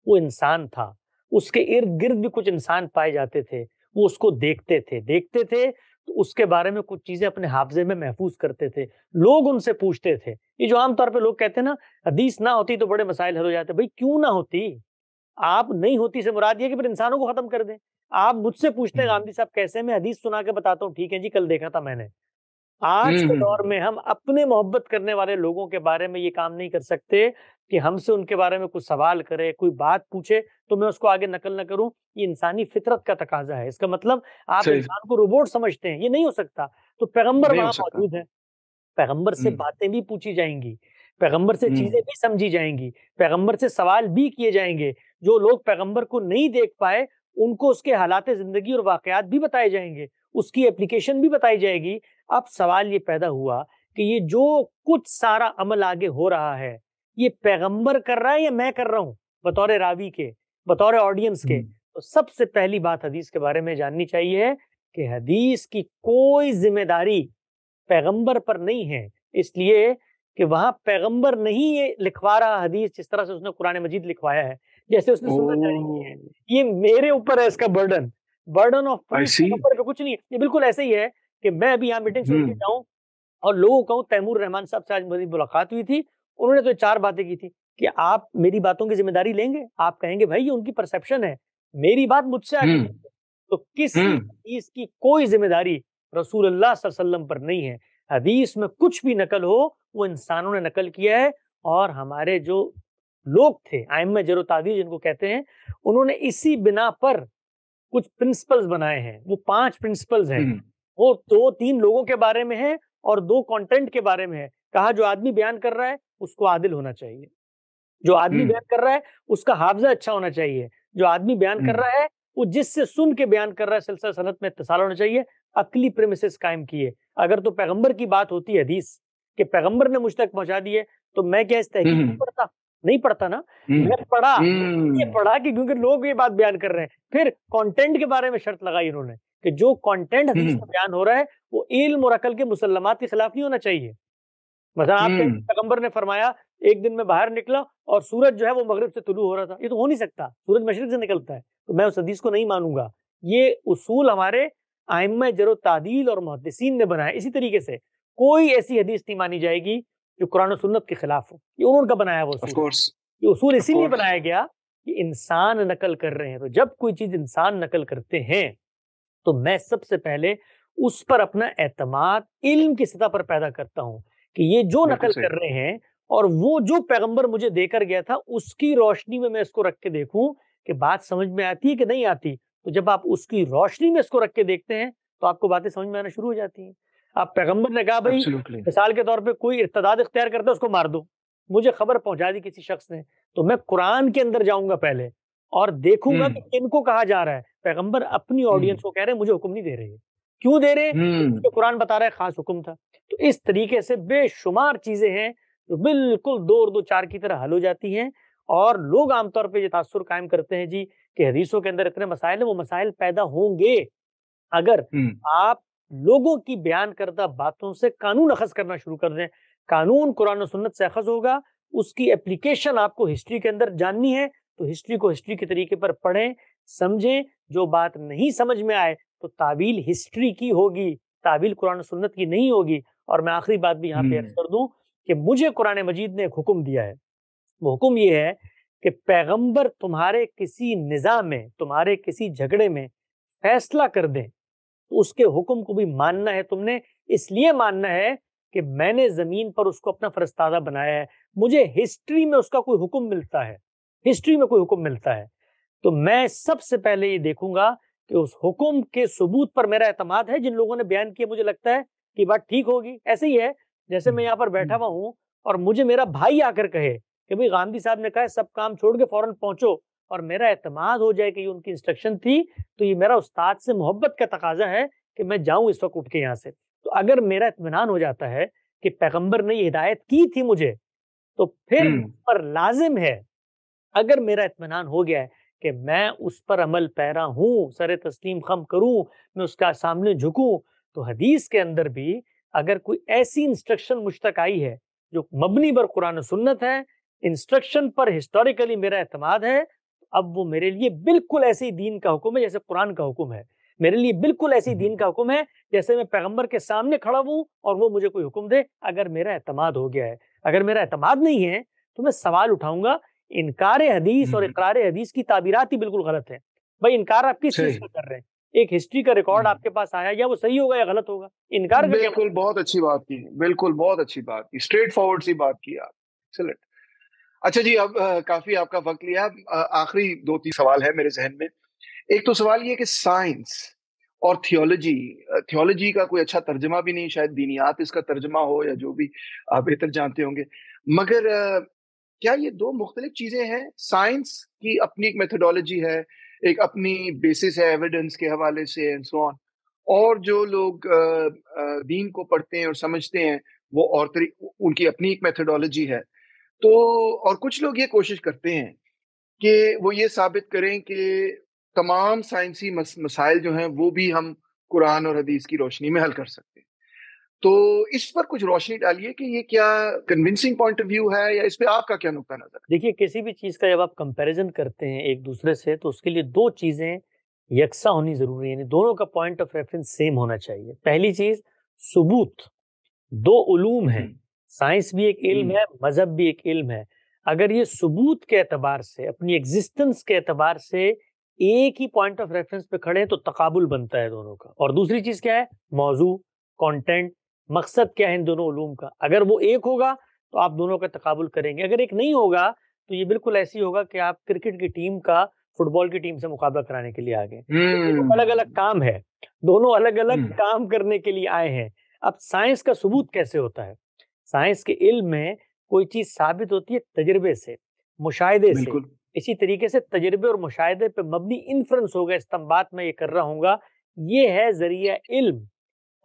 वो इंसान था उसके इर्द गिर्द भी कुछ इंसान पाए जाते थे वो उसको देखते थे देखते थे तो उसके बारे में कुछ चीजें अपने हाफजे में महफूज करते थे लोग उनसे पूछते थे ये जो आमतौर पे लोग कहते हैं ना हदीस ना होती तो बड़े मसाइल हल हो जाते भाई क्यों ना होती आप नहीं होती से मुराद ये कि फिर इंसानों को खत्म कर दें आप मुझसे पूछते हैं हम्म। गांधी साहब कैसे मैं हदीस सुना के बताता हूँ ठीक है जी कल देखा था मैंने आज हम्म, के हम्म, दौर में हम अपने मोहब्बत करने वाले लोगों के बारे में ये काम नहीं कर सकते कि हमसे उनके बारे में कुछ सवाल करे कोई बात पूछे तो मैं उसको आगे नकल न करूं ये इंसानी फितरत का तकाजा है इसका मतलब आप इंसान को रोबोट समझते हैं ये नहीं हो सकता तो पैगंबर वहां मौजूद है पैगंबर से बातें भी पूछी जाएंगी पैगंबर से चीजें भी समझी जाएंगी पैगंबर से सवाल भी किए जाएंगे जो लोग पैगंबर को नहीं देख पाए उनको उसके हालात ज़िंदगी और वाक़ात भी बताए जाएंगे उसकी एप्लीकेशन भी बताई जाएगी अब सवाल ये पैदा हुआ कि ये जो कुछ सारा अमल आगे हो रहा है ये पैगंबर कर रहा है या मैं कर रहा हूँ बतौर रावी के बतौर ऑडियंस के हम्म। तो सबसे पहली बात हदीस के बारे में जाननी चाहिए कि हदीस की कोई जिम्मेदारी पैगंबर पर नहीं है इसलिए कि वहां पैगंबर नहीं ये लिखवा रहा हदीस जिस तरह से उसने कुरान मजीद लिखवाया है जैसे उसने सुनना चाहिए ये मेरे ऊपर है इसका बर्डन बर्डन ऑफ पे कुछ नहीं है ये बिल्कुल ऐसे ही है कि मैं अभी यहाँ मीटिंग सुन के हम्म। जाऊँ और लोगों कहूँ तैमूर रहमान साहब से आज मेरी मुलाकात हुई थी उन्होंने तो चार बातें की थी कि आप मेरी बातों की जिम्मेदारी लेंगे आप कहेंगे भाई ये उनकी परसेप्शन है मेरी बात मुझसे आगे हम्म। तो किस हम्म। हदीस की कोई जिम्मेदारी रसूल वसल्लम पर नहीं है हदीस में कुछ भी नकल हो वो इंसानों ने नकल किया है और हमारे जो लोग थे आयम जरोतादी जिनको कहते हैं उन्होंने इसी बिना पर कुछ प्रिंसिपल्स बनाए हैं वो पांच प्रिंसिपल्स हैं वो हम्म। दो तीन लोगों के बारे में है और दो कंटेंट के बारे में है कहा जो आदमी बयान कर रहा है उसको आदिल होना चाहिए जो आदमी हम्म। बयान कर रहा है उसका हाफजा अच्छा होना चाहिए जो आदमी बयान कर हम्म। रहा है वो जिससे सुन के बयान कर रहा है सिलसिला सनत में इतसार होना चाहिए अकली प्रेमिस कायम किए अगर तो पैगंबर की बात होती है हदीस के पैगंबर ने मुझ तक पहुंचा दिए तो मैं क्या इस तहकीक पढ़ता नहीं पढ़ता ना हम्म। मैं पढ़ा हम्म। ये पढ़ा कि क्योंकि लोग ये बात बयान कर रहे हैं फिर कंटेंट के बारे में शर्त लगाई उन्होंने कि जो कंटेंट हदीस का बयान हो रहा है वो इल्म और अकल के मुसलमात के खिलाफ नहीं होना चाहिए मतलब आप हम्म। पैगम्बर ने फरमाया एक दिन में बाहर निकला और सूरज जो है वो मगरब से तुलू हो रहा था ये तो हो नहीं सकता सूरज मशरक से निकलता है तो मैं उस हदीस को नहीं मानूंगा ये उसूल हमारे आयम जरो तादील और मुहदसिन ने बनाया इसी तरीके से कोई ऐसी हदीस नहीं मानी जाएगी जो कुरान सुन्नत के खिलाफ हो ये उन्होंने बनाया वो उसूल ये उसूल इसीलिए बनाया गया कि इंसान नकल कर रहे हैं तो जब कोई चीज इंसान नकल करते हैं तो मैं सबसे पहले उस पर अपना एतमाद इल्म की सतह पर पैदा करता हूँ कि ये जो नकल कर रहे हैं और वो जो पैगंबर मुझे देकर गया था उसकी रोशनी में मैं इसको रख के देखूं कि बात समझ में आती है कि नहीं आती तो जब आप उसकी रोशनी में इसको रख के देखते हैं तो आपको बातें समझ में आना शुरू हो जाती हैं आप पैगंबर ने कहा भाई मिसाल के तौर पे कोई इतदाद इख्तियार करता है उसको मार दो मुझे खबर पहुंचा दी किसी शख्स ने तो मैं कुरान के अंदर जाऊंगा पहले और देखूंगा हम्म। कि किनको कहा जा रहा है पैगंबर अपनी ऑडियंस हम्म। को कह रहे हैं मुझे हुक्म नहीं दे रहे क्यों दे रहे तो कुरान बता रहा है खास हुक्म था तो इस तरीके से बेशुमार चीजें हैं जो बिल्कुल दो और दो चार की तरह हल हो जाती हैं और लोग आमतौर पर यह तासुर कायम करते हैं जी कि हदीसों के अंदर इतने मसाइल हैं वो मसाइल पैदा होंगे अगर आप लोगों की बयान करदा बातों से कानून अखज करना शुरू कर दें कानून कुरान सुन्नत से अखज होगा उसकी एप्लीकेशन आपको हिस्ट्री के अंदर जाननी है तो हिस्ट्री को हिस्ट्री के तरीके पर पढ़ें समझें जो बात नहीं समझ में आए तो तावील हिस्ट्री की होगी तावील कुरान सुन्नत की नहीं होगी और मैं आखिरी बात भी यहाँ पे अर्ज हम्म। कर दूं कि मुझे कुरान मजीद ने एक हुक्म दिया है वो हुक्म ये है कि पैगंबर तुम्हारे किसी निज़ाम में तुम्हारे किसी झगड़े में फैसला कर दें तो उसके हुक्म को भी मानना है तुमने इसलिए मानना है कि मैंने जमीन पर उसको अपना फरस्तादा बनाया है मुझे हिस्ट्री में उसका कोई हुक्म मिलता है हिस्ट्री में कोई हुक्म मिलता है तो मैं सबसे पहले ये देखूंगा कि उस हुक्म के सबूत पर मेरा एतमाद है जिन लोगों ने बयान किया मुझे लगता है कि बात ठीक होगी ऐसे ही है जैसे मैं यहाँ पर बैठा हुआ हूँ और मुझे मेरा भाई आकर कहे कि भाई गांधी साहब ने कहा सब काम छोड़ के फौरन पहुंचो और मेरा अतमाद हो जाए कि ये उनकी इंस्ट्रक्शन थी तो ये मेरा उस्ताद से मोहब्बत का तकाजा है कि मैं जाऊँ इस वक्त उठ के यहाँ से तो अगर मेरा इतमान हो जाता है कि पैगम्बर ने हिदायत की थी मुझे तो फिर हम्म। पर लाजिम है अगर मेरा इतमान हो गया है कि मैं उस पर अमल पैरा हूँ सर तस्लीम खम करूँ मैं उसका सामने झुकूँ तो हदीस के अंदर भी अगर कोई ऐसी इंस्ट्रक्शन मुझ तक आई है जो मबनी बर कुरान सुन्नत है इंस्ट्रक्शन पर हिस्टोरिकली मेरा अहतमाद है अब वो मेरे लिए बिल्कुल ऐसे ही दीन का हुक्म है जैसे कुरान का हुक्म है मेरे लिए बिल्कुल ऐसे ही दीन का हुक्म है जैसे मैं पैगंबर के सामने खड़ा हूँ और वो मुझे कोई हुक्म दे अगर मेरा एतमाद हो गया है अगर मेरा एतमाद नहीं है तो मैं सवाल उठाऊंगा इनकार हदीस और इकरार हदीस की ताबीरत ही बिल्कुल गलत है भाई इनकार आप किस चीज का कर रहे हैं एक हिस्ट्री का रिकॉर्ड आपके पास आया या वो सही होगा या गलत होगा इनकार बिल्कुल बहुत अच्छी बात की बिल्कुल बहुत अच्छी बात की स्ट्रेट फॉरवर्ड सी बात की आप एक्सलेंट अच्छा जी अब आ, काफी आपका वक्त लिया आखिरी दो तीन सवाल है मेरे जहन में एक तो सवाल ये कि साइंस और थियोलॉजी थियोलॉजी का कोई अच्छा तर्जमा भी नहीं शायद दीनियात इसका तर्जमा हो या जो भी आप बेहतर जानते होंगे मगर आ, क्या ये दो मुख्तलिफ चीजें हैं साइंस की अपनी एक मेथोडोलॉजी है एक अपनी बेसिस है एविडेंस के हवाले से एंड सो ऑन और जो लोग दीन को पढ़ते हैं और समझते हैं वो और तरी उनकी अपनी एक मेथोडोलॉजी है तो और कुछ लोग ये कोशिश करते हैं कि वो ये साबित करें कि तमाम साइंसी मस, मसाइल जो हैं वो भी हम कुरान और हदीस की रोशनी में हल कर सकते हैं तो इस पर कुछ रोशनी डालिए कि ये क्या कन्विंसिंग पॉइंट ऑफ व्यू है या इस पर आपका क्या नुकता नजर देखिए किसी भी चीज़ का जब आप कंपेरिजन करते हैं एक दूसरे से तो उसके लिए दो चीज़ें यकसा होनी ज़रूरी है दोनों का पॉइंट ऑफ रेफरेंस सेम होना चाहिए पहली चीज़ सबूत दो उलूम हैं हम्म। साइंस भी एक इल्म हम्म। है मजहब भी एक इल्म है अगर ये सबूत के एतबार से अपनी एग्जिस्टेंस के एतबार से एक ही पॉइंट ऑफ रेफरेंस पे खड़े हैं तो तकाबुल बनता है दोनों का और दूसरी चीज क्या है मौजू कंटेंट मकसद क्या है इन दोनों उलूम का अगर वो एक होगा तो आप दोनों का तकाबुल करेंगे अगर एक नहीं होगा तो ये बिल्कुल ऐसी होगा कि आप क्रिकेट की टीम का फुटबॉल की टीम से मुकाबला कराने के लिए आ गए तो, तो हम्म। अलग अलग काम है दोनों अलग अलग हम्म। काम करने के लिए आए हैं अब साइंस का सबूत कैसे होता है साइंस के इल्म में कोई चीज साबित होती है तजर्बे से मुशाहदे से इसी तरीके से तजर्बे और मुशाहदे पे मबनी इन्फ्रेंस होगा इस्तम्बात में ये कर रहा हूँ ये है जरिया इल्म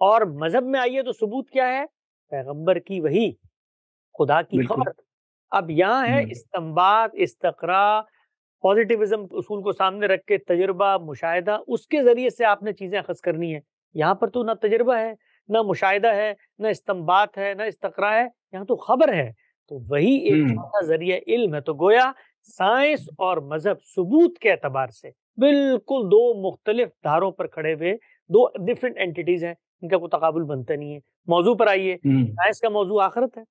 और मजहब में आइए तो सबूत क्या है पैगंबर की वही खुदा की खबर अब यहाँ है हम्म। इस्तम्बात इस्तरा पॉजिटिविज्म उसूल को सामने रख के तजर्बा मुशाह उसके जरिए से आपने चीजें खस करनी है यहाँ पर तो ना तजर्बा है ना मुशाहिदा है ना इस्तम्बात है ना इस्तरा है यहाँ तो खबर है तो वही एक छोटा जरिया इल्म है तो गोया साइंस और मजहब सबूत के अतबार से बिल्कुल दो मुख्तलिफ धारों पर खड़े हुए दो डिफरेंट एंटिटीज हैं इनका कोई तकबुल बनता नहीं है मौजू पर आइए साइंस का मौजू आखरत है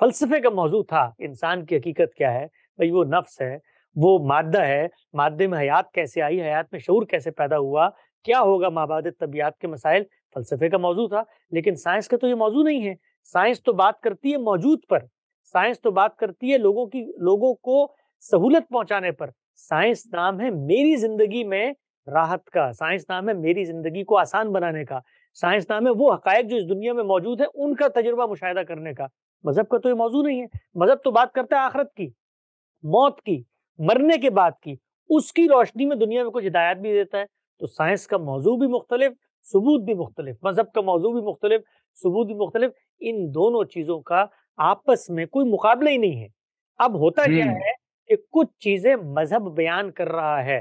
फलसफे का मौजू था इंसान की हकीकत क्या है भाई वो नफ्स है वो मादा है मादे में हयात कैसे आई हयात में शूर कैसे पैदा हुआ क्या होगा माबाद तबियात के मसाइल फलसफे का मौजू था लेकिन साइंस का तो ये मौजू नहीं है साइंस तो बात करती है मौजूद पर साइंस तो बात करती है लोगों की लोगों को सहूलत पहुंचाने पर साइंस नाम है मेरी जिंदगी में राहत का साइंस नाम है मेरी जिंदगी को आसान बनाने का साइंस नाम है वो हकायक जो इस दुनिया में मौजूद है उनका तजुर्बा मुशाह करने का मजहब का तो ये मौजू नहीं है मजहब तो बात करता है आखरत की मौत की मरने के बाद की उसकी रोशनी में दुनिया में कुछ हिदायत भी देता है तो साइंस का मौजू भी मुख्तलिफ सबूत भी मुख्तलिफ मजहब का मौजू भी मुख्तलिफ सबूत भी मुख्तलिफ इन दोनों चीज़ों का आपस में कोई मुकाबला ही नहीं है अब होता क्या है कि कुछ चीज़ें मजहब बयान कर रहा है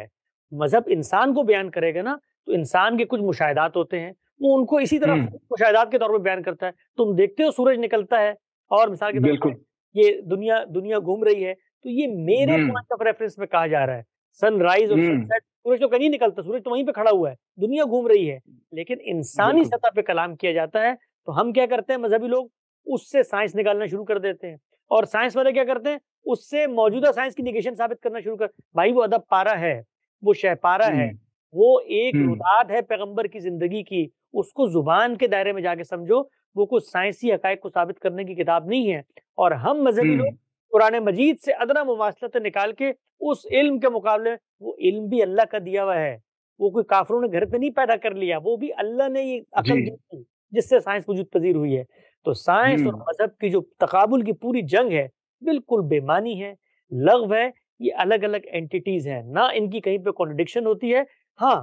मजहब इंसान को बयान करेगा ना तो इंसान के कुछ मुशाहदात होते हैं वो उनको इसी तरह मुशाहदात के तौर पर बयान करता है तुम देखते हो सूरज निकलता है और मिसाल के तौर पर ये दुनिया दुनिया घूम रही है तो ये मेरे पॉइंट ऑफ रेफरेंस में कहा जा रहा है सनराइज और सनसेट हम्म। सूरज तो कहीं निकलता सूरज तो वहीं पे खड़ा हुआ है दुनिया घूम रही है लेकिन इंसानी सतह पे कलाम किया जाता है तो हम क्या करते हैं मजहबी लोग उससे साइंस निकालना शुरू कर देते हैं और साइंस वाले क्या करते हैं उससे मौजूदा साइंस की निगेशन साबित करना शुरू कर भाई वो अदब पारा है वो शहपारा है हम्म। वो एक हम्म। रुदाद है पैगंबर की जिंदगी की उसको जुबान के दायरे में जाके समझो वो कुछ साइंसी हक को साबित करने की किताब नहीं है और हम मजहबी लोग कुरान मजीद से अदना मुवासलत निकाल के उस इल्म के मुकाबले वो इल्म भी अल्लाह का दिया हुआ है वो कोई काफरों ने घर पे नहीं पैदा कर लिया वो भी अल्लाह ने ये अकल दी थी जिससे साइंस वजूद पजीर हुई है तो साइंस और हम्म। मजहब की जो तकबुल की पूरी जंग है बिल्कुल बेमानी है लघव है ये अलग अलग एंटिटीज हैं ना इनकी कहीं पे कॉन्ट्रडिक्शन होती है हाँ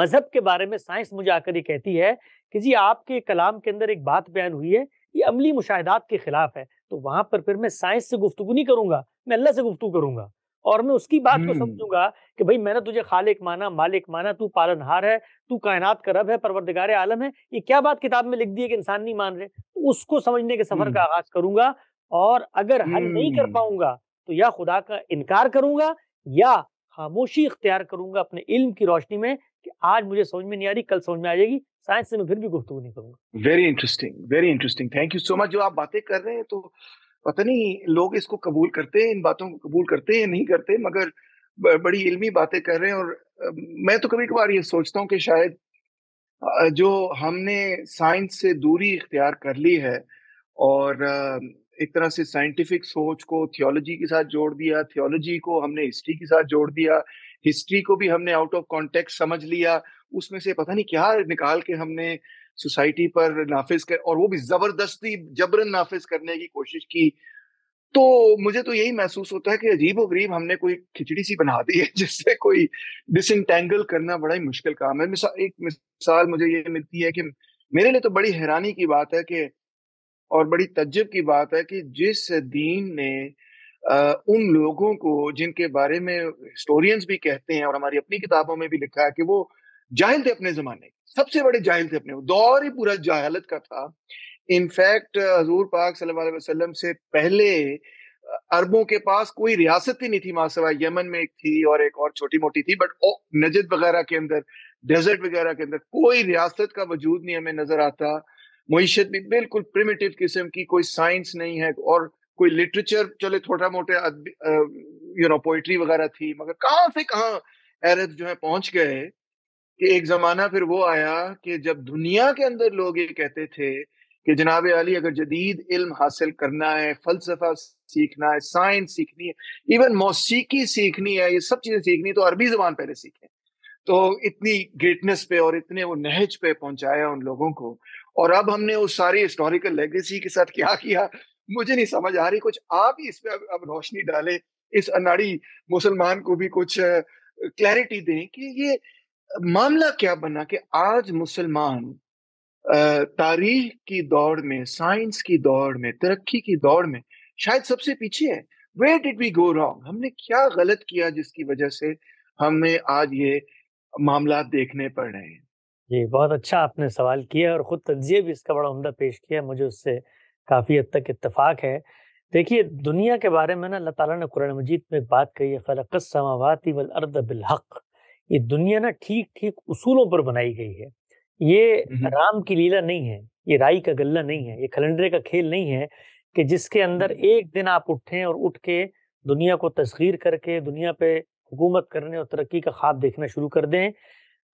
मजहब के बारे में साइंस मुझे आकर ये कहती है कि जी आपके कलाम के अंदर एक बात बयान हुई है ये अमली मुशाहदात के खिलाफ है तो वहां पर फिर मैं साइंस से गुफ्तु नहीं करूंगा मैं अल्लाह से गुफ्तु करूंगा और मैं उसकी बात को हम्म। समझूंगा कि भाई मैंने तुझे खालिक माना मालिक माना तू पालनहार है तू कायनात का रब है परवरदिगार आलम है ये क्या बात किताब में लिख दी है कि इंसान नहीं मान रहे तो उसको समझने के सफर का हम्म। आगाज करूंगा और अगर हल नहीं कर हम्म। पाऊंगा तो या खुदा का इनकार करूंगा या खामोशी इख्तियार करूंगा अपने इल्म की रोशनी में कि आज मुझे समझ में नहीं आ रही कल समझ में आ जाएगी साइंस से मैं फिर भी गुफ्तु नहीं करूंगा very interesting very interesting thank you so much जो आप बातें कर रहे हैं तो पता नहीं लोग इसको कबूल करते हैं इन बातों को कबूल करते हैं नहीं करते मगर बड़ी इल्मी बातें कर रहे हैं और मैं तो कभी कभार ये सोचता हूँ कि शायद जो हमने साइंस से दूरी इख्तियार कर ली है और एक तरह से साइंटिफिक सोच को थियोलॉजी के साथ जोड़ दिया थियोलॉजी को हमने हिस्ट्री के साथ जोड़ दिया हिस्ट्री को भी हमने आउट ऑफ कॉन्टेक्स्ट समझ लिया उसमें से पता नहीं क्या निकाल के हमने सोसाइटी पर नाफिज कर और वो भी जबरदस्ती जबरन नाफिज करने की कोशिश की तो मुझे तो यही महसूस होता है कि अजीब व गरीब हमने कोई खिचड़ी सी बना दी है जिससे कोई डिसंटेंगल करना बड़ा ही मुश्किल काम है मिसा, एक मिसाल मुझे ये मिलती है कि मेरे लिए तो बड़ी हैरानी की बात है कि और बड़ी तज्जब की बात है कि जिस दीन ने आ, उन लोगों को जिनके बारे में हिस्टोरियंस भी कहते हैं और हमारी अपनी किताबों में भी लिखा है कि वो जाहिल थे अपने जमाने सबसे बड़े जाहिल थे अपने दौर ही पूरा जाहलत का था इनफैक्ट हजूर पाक सल्लल्लाहु वसल्लम से पहले अरबों के पास कोई रियासत ही नहीं थी मासवा यमन में एक थी और एक और छोटी मोटी थी बट नजद वगैरह के अंदर डेजर्ट वगैरह के अंदर कोई रियासत का वजूद नहीं हमें नजर आता मीशत भी बिल्कुल प्रिमिटिव किस्म की कोई साइंस नहीं है और कोई लिटरेचर चले थोड़ा मोटे यू नो पोइट्री वगैरह थी मगर कहाँ से कहाँ अरब जो है पहुंच गए कि एक जमाना फिर वो आया कि जब दुनिया के अंदर लोग ये कहते थे कि जनाब अली अगर जदीद इल्म हासिल करना है फलसफा सीखना है साइंस सीखनी है इवन मौसीकी सीखनी है ये सब चीजें सीखनी तो अरबी जबान पहले सीखें तो इतनी ग्रेटनेस पे और इतने वो नहज पे पहुंचाया उन लोगों को और अब हमने उस सारी हिस्टोरिकल लेगेसी के साथ क्या किया मुझे नहीं समझ आ रही कुछ आप ही इस पर अब, रोशनी डाले इस अनाड़ी मुसलमान को भी कुछ क्लैरिटी दें कि ये मामला क्या बना कि आज मुसलमान तारीख की दौड़ में साइंस की दौड़ में तरक्की की दौड़ में शायद सबसे पीछे है where did we go wrong हमने क्या गलत किया जिसकी वजह से हमें आज ये मामला देखने पड़ रहे हैं जी बहुत अच्छा आपने सवाल किया और ख़ुद तजिए भी इसका बड़ा उमदा पेश किया मुझे उससे काफ़ी हद तक इतफ़ाक़ है देखिए दुनिया के बारे में ना अल्लाह ताला ने कुरान मजीद में बात कही है समावाती वल अर्द हक ये दुनिया ना ठीक ठीक उसूलों पर बनाई गई है ये राम की लीला नहीं है ये राई का गल्ला नहीं है ये खलंडरे का खेल नहीं है कि जिसके अंदर एक दिन आप उठें और उठ के दुनिया को तस्खीर करके दुनिया पे हुकूमत करने और तरक्की का ख्वाब देखना शुरू कर दें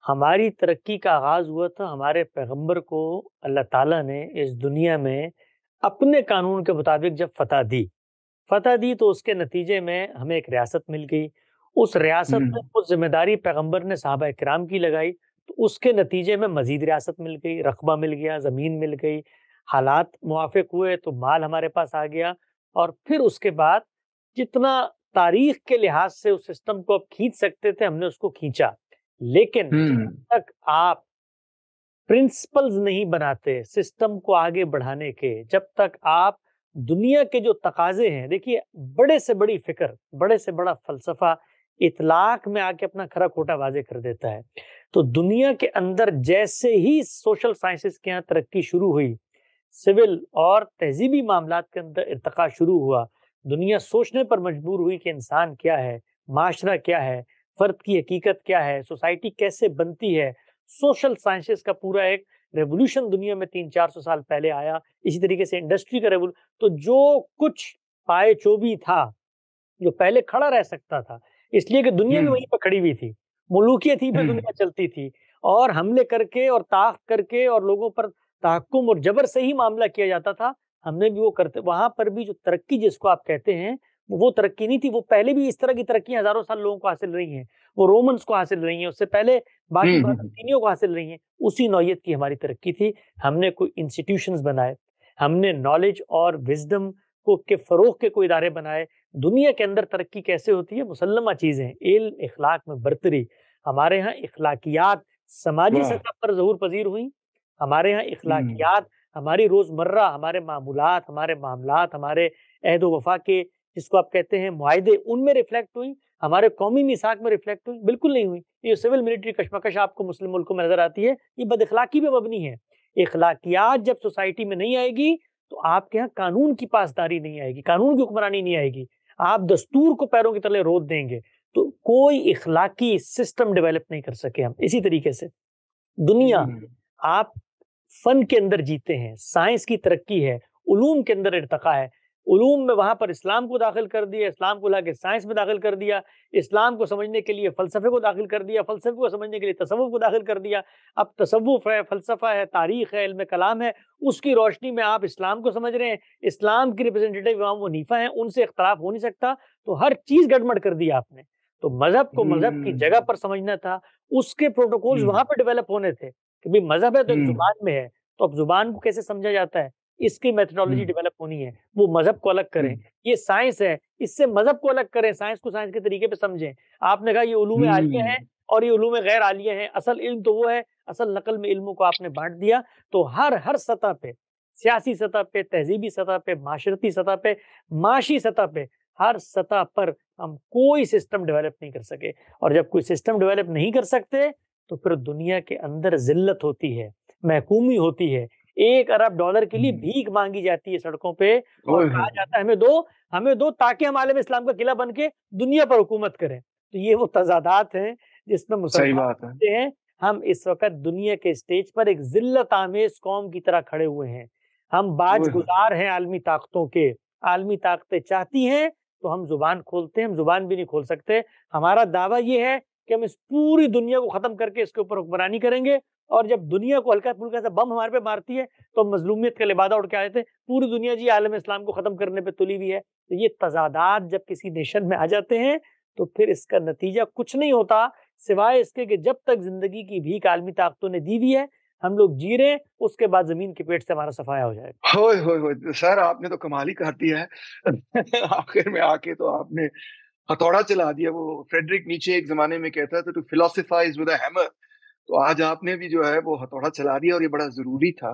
हमारी तरक्की का आगाज हुआ था हमारे पैगंबर को अल्लाह ताला ने इस दुनिया में अपने कानून के मुताबिक जब फतह दी फतह दी तो उसके नतीजे में हमें एक रियासत मिल गई उस रियासत में कुछ जिम्मेदारी पैगंबर ने साहबा कराम की लगाई तो उसके नतीजे में मजीद रियासत मिल गई रकबा मिल गया ज़मीन मिल गई हालात मुआफ़ हुए तो माल हमारे पास आ गया और फिर उसके बाद जितना तारीख के लिहाज से उस सिस्टम को अब खींच सकते थे हमने उसको खींचा लेकिन हम्म। तक आप प्रिंसिपल्स नहीं बनाते सिस्टम को आगे बढ़ाने के जब तक आप दुनिया के जो तकाजे हैं देखिए बड़े से बड़ी फिक्र बड़े से बड़ा फलसफा इतलाक में आके अपना खरा खोटा वाजे कर देता है तो दुनिया के अंदर जैसे ही सोशल साइंसेस के यहाँ तरक्की शुरू हुई सिविल और तहजीबी मामला के अंदर इरतका शुरू हुआ दुनिया सोचने पर मजबूर हुई कि इंसान क्या है माशरा क्या है फर्द की हकीकत क्या है सोसाइटी कैसे बनती है सोशल साइंसेस का पूरा एक रेवोल्यूशन दुनिया में तीन चार सौ साल पहले आया इसी तरीके से इंडस्ट्री का रेवोल्यू तो जो कुछ पाए चोबी था जो पहले खड़ा रह सकता था इसलिए कि दुनिया भी हम्म। वहीं पर खड़ी हुई थी मलूकियत ही पर दुनिया हम्म। चलती थी और हमले करके और ताक करके और लोगों पर तहकुम और जबर से ही मामला किया जाता था हमने भी वो करते वहां पर भी जो तरक्की जिसको आप कहते हैं वो तरक्की नहीं थी वो पहले भी इस तरह की तरक्की हजारों साल लोगों को हासिल रही है वो रोमन्स को हासिल रही है उससे पहले बाकी हम्म, हम्म, हम्म। को हासिल रही है उसी नौयत की हमारी तरक्की थी हमने कोई इंस्टीट्यूशन बनाए हमने नॉलेज और विजडम को के फरोग के कोई इदारे बनाए दुनिया के अंदर तरक्की कैसे होती है मुसलमा चीज़ें इल इखलाक में बरतरी हमारे यहाँ इखलाकियात समाजी सतह पर जहूर पजीर हुई हमारे यहाँ इखलाकियात हमारी रोज़मर्रा हमारे मामूलत हमारे मामला हमारे अहद वफा के जिसको आप कहते हैं माहदे उनमें रिफ्लेक्ट हुई हमारे कौमी मिसाक में रिफ्लेक्ट हुई बिल्कुल नहीं हुई ये सिविल मिलिट्री कशमकश आपको मुस्लिम मुल्कों में नजर आती है ये बदखलाकी भी मबनी है इखलाकियात जब सोसाइटी में नहीं आएगी तो आपके यहाँ कानून की पासदारी नहीं आएगी कानून की हुक्मरानी नहीं आएगी आप दस्तूर को पैरों की तले रोद देंगे तो कोई इखलाकी सिस्टम डेवलप नहीं कर सके हम इसी तरीके से दुनिया हम्म, हम्म। आप फन के अंदर जीते हैं साइंस की तरक्की है उलूम के अंदर इरतका है ूम में वहाँ पर इस्लाम को दाखिल कर दिया इस्लाम को ला के साइंस में दाखिल कर दिया इस्लाम को समझने के लिए फ़लसफ़े को दाखिल कर दिया फ़लसफ़े को समझने के लिए तसवुफ़ को दाखिल कर दिया अब तसवुफ़ है फ़लसफ़ा है तारीख़ है इल्म कलाम है उसकी रोशनी में आप इस्लाम को समझ रहे हैं इस्लाम की रिप्रेजेंटेटिव इमाम वनीफ़ा हैं उनसे इख्तलाफ हो नहीं सकता तो हर चीज़ गड़बड़ कर दिया आपने तो मज़हब को मज़हब की जगह हम्म। पर समझना था उसके प्रोटोकॉल्स हम्म। वहाँ पर डेवलप होने थे कि भाई मज़हब है तो हम्म। जुबान में है तो अब जुबान को कैसे समझा जाता है इसकी मेथडोलॉजी हम्म। डेवलप होनी है वो मजहब को अलग करें हम्म। ये साइंस है इससे मजहब को अलग करें साइंस को साइंस के तरीके पे समझें आपने कहा ये उलूम आलिया हम्म। है और ये उलूम गैर आलिया है असल इल्म तो वो है असल नकल में इल्मों को आपने बांट दिया तो हर हर सतह पे सियासी सतह पे तहजीबी सतह पे माशरती सतह पे माशी सतह पे हर सतह पर हम कोई सिस्टम डेवलप नहीं कर सके और जब कोई सिस्टम डेवलप नहीं कर सकते तो फिर दुनिया के अंदर जिल्लत होती है महकूमी होती है एक अरब डॉलर के लिए हम्म। भीख मांगी जाती है सड़कों पे और कहा जाता है हमें दो हमें दो ताकि हम आलम इस्लाम का किला बन के दुनिया पर हुकूमत करें तो ये वो तजादात हैं जिसमें मुसलमान है। हैं हम इस वक्त दुनिया के स्टेज पर एक जिल्लत आमेज कौम की तरह खड़े हुए हैं हम बाज गुजार हैं आलमी ताकतों के आलमी ताकतें चाहती हैं तो हम जुबान खोलते हैं हम जुबान भी नहीं खोल सकते हमारा दावा ये है कि हम इस पूरी दुनिया को खत्म करके इसके ऊपर हुक्मरानी करेंगे और जब दुनिया को हल्का फुल्का सा बम हमारे पे मारती है तो मजलूमियत का लिबादा उड़ के आ जाते हैं पूरी दुनिया जी आलम इस्लाम को ख़त्म करने पर तुली हुई है तो ये तजादात जब किसी नेशन में आ जाते हैं तो फिर इसका नतीजा कुछ नहीं होता सिवाय इसके कि जब तक जिंदगी की भीख आलमी ताकतों ने दी हुई है हम लोग जी रहे उसके बाद जमीन के पेट से हमारा सफाया हो जाएगा होय होय होय सर आपने तो कमाल ही कर दिया है आखिर में आके तो आपने हथौड़ा चला दिया वो फ्रेडरिक नीचे एक जमाने में कहता था टू फिलोसफाइज विद हैमर तो आज आपने भी जो है वो हथौड़ा चला दिया और ये बड़ा जरूरी था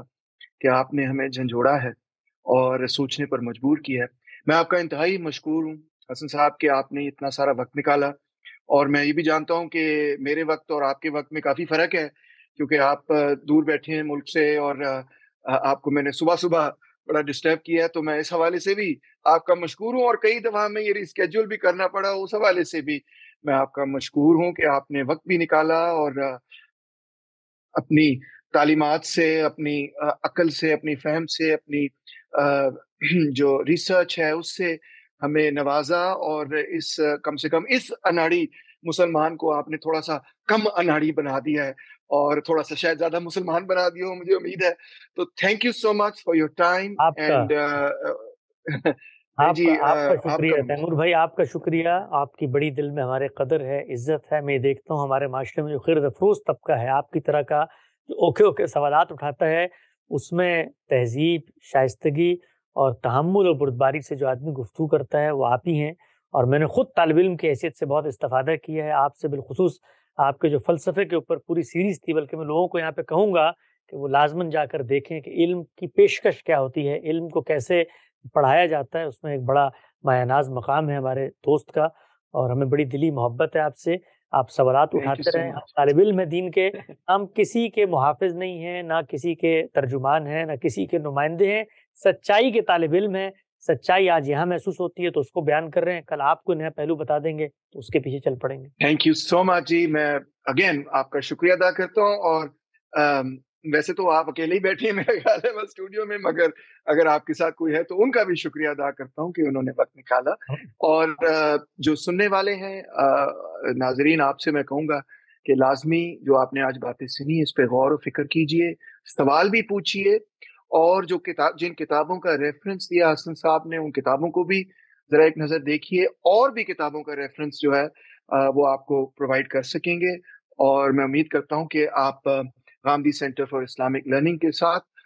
कि आपने हमें झंझोड़ा है और सोचने पर मजबूर किया है मैं आपका इंतहाई मशहूर हूँ हसन साहब कि आपने इतना सारा वक्त निकाला और मैं ये भी जानता हूँ कि मेरे वक्त और आपके वक्त में काफ़ी फ़र्क है क्योंकि आप दूर बैठे हैं मुल्क से और आपको मैंने सुबह सुबह बड़ा डिस्टर्ब किया है तो मैं इस हवाले से भी आपका मशहूर हूँ और कई दफ़ा हमें ये रिस्केजूल भी करना पड़ा उस हवाले से भी मैं आपका मशहूर हूँ कि आपने वक्त भी निकाला और अपनी तालीमत से अपनी अकल से अपनी फहम से अपनी जो रिसर्च है उससे हमें नवाजा और इस कम से कम इस अनाड़ी मुसलमान को आपने थोड़ा सा कम अनाड़ी बना दिया है और थोड़ा सा शायद ज्यादा मुसलमान बना दिया हो मुझे उम्मीद है तो thank you so much for your time and आप, हाँ जी आपका शुक्रिया तैमूर भाई आपका शुक्रिया आपकी बड़ी दिल में हमारे कदर है इज्जत है मैं देखता हूँ हमारे माशरे में जो खिर अफरोज तबका है आपकी तरह का जो ओके ओके सवाल उठाता है उसमें तहजीब शाइस्तगी और तहमुल और बुरदबारी से जो आदमी गुफ्तु करता है वो आप ही हैं और मैंने ख़ुद तालब इम की हैसियत से बहुत इस्ता किया है आपसे बिलखसूस आपके जो फ़लसफ़े के ऊपर पूरी सीरीज़ थी बल्कि मैं लोगों को यहाँ पर कहूँगा कि वो लाजमन जाकर देखें कि इल्म की पेशकश क्या होती है इल्म को कैसे पढ़ाया जाता है उसमें एक बड़ा मायानाज मकाम है हमारे दोस्त का और हमें बड़ी दिली मोहब्बत है आपसे आप सवालत उठाते रहे हम तालब इल्म दीन के हम किसी के मुहाफ़ नहीं हैं ना किसी के तर्जुमान हैं ना किसी के नुमाइंदे हैं सच्चाई के तालब इम हैं सच्चाई आज यहाँ महसूस होती है तो उसको बयान कर रहे हैं कल आपको नया पहलू बता देंगे तो उसके पीछे चल पड़ेंगे थैंक यू सो मच जी मैं अगेन आपका शुक्रिया अदा करता हूँ और वैसे तो आप अकेले ही बैठे हैं मेरे ख्याल है बस स्टूडियो में मगर अगर आपके साथ कोई है तो उनका भी शुक्रिया अदा करता हूँ कि उन्होंने वक्त निकाला हाँ। और जो सुनने वाले हैं नाजरीन आपसे मैं कहूँगा कि लाजमी जो आपने आज बातें सुनी इस पर गौर व फिक्र कीजिए सवाल भी पूछिए और जो किताब जिन किताबों का रेफरेंस दिया हसन साहब ने उन किताबों को भी ज़रा एक नज़र देखिए और भी किताबों का रेफरेंस जो है वो आपको प्रोवाइड कर सकेंगे और मैं उम्मीद करता हूँ कि आप Gandhi centre for Islamic learning के साथ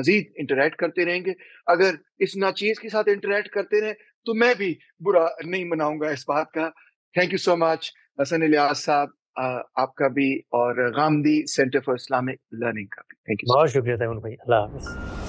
मजीद इंटरेक्ट करते रहेंगे अगर इस नाचीज के साथ इंटरेक्ट करते रहे तो मैं भी बुरा नहीं मनाऊंगा इस बात का thank you so much Hasan Ilyas साहब आपका भी और Ghamidi centre for Islamic learning का भी थैंक यू बहुत शुक्रिया भाई अल्लाह हाफिज़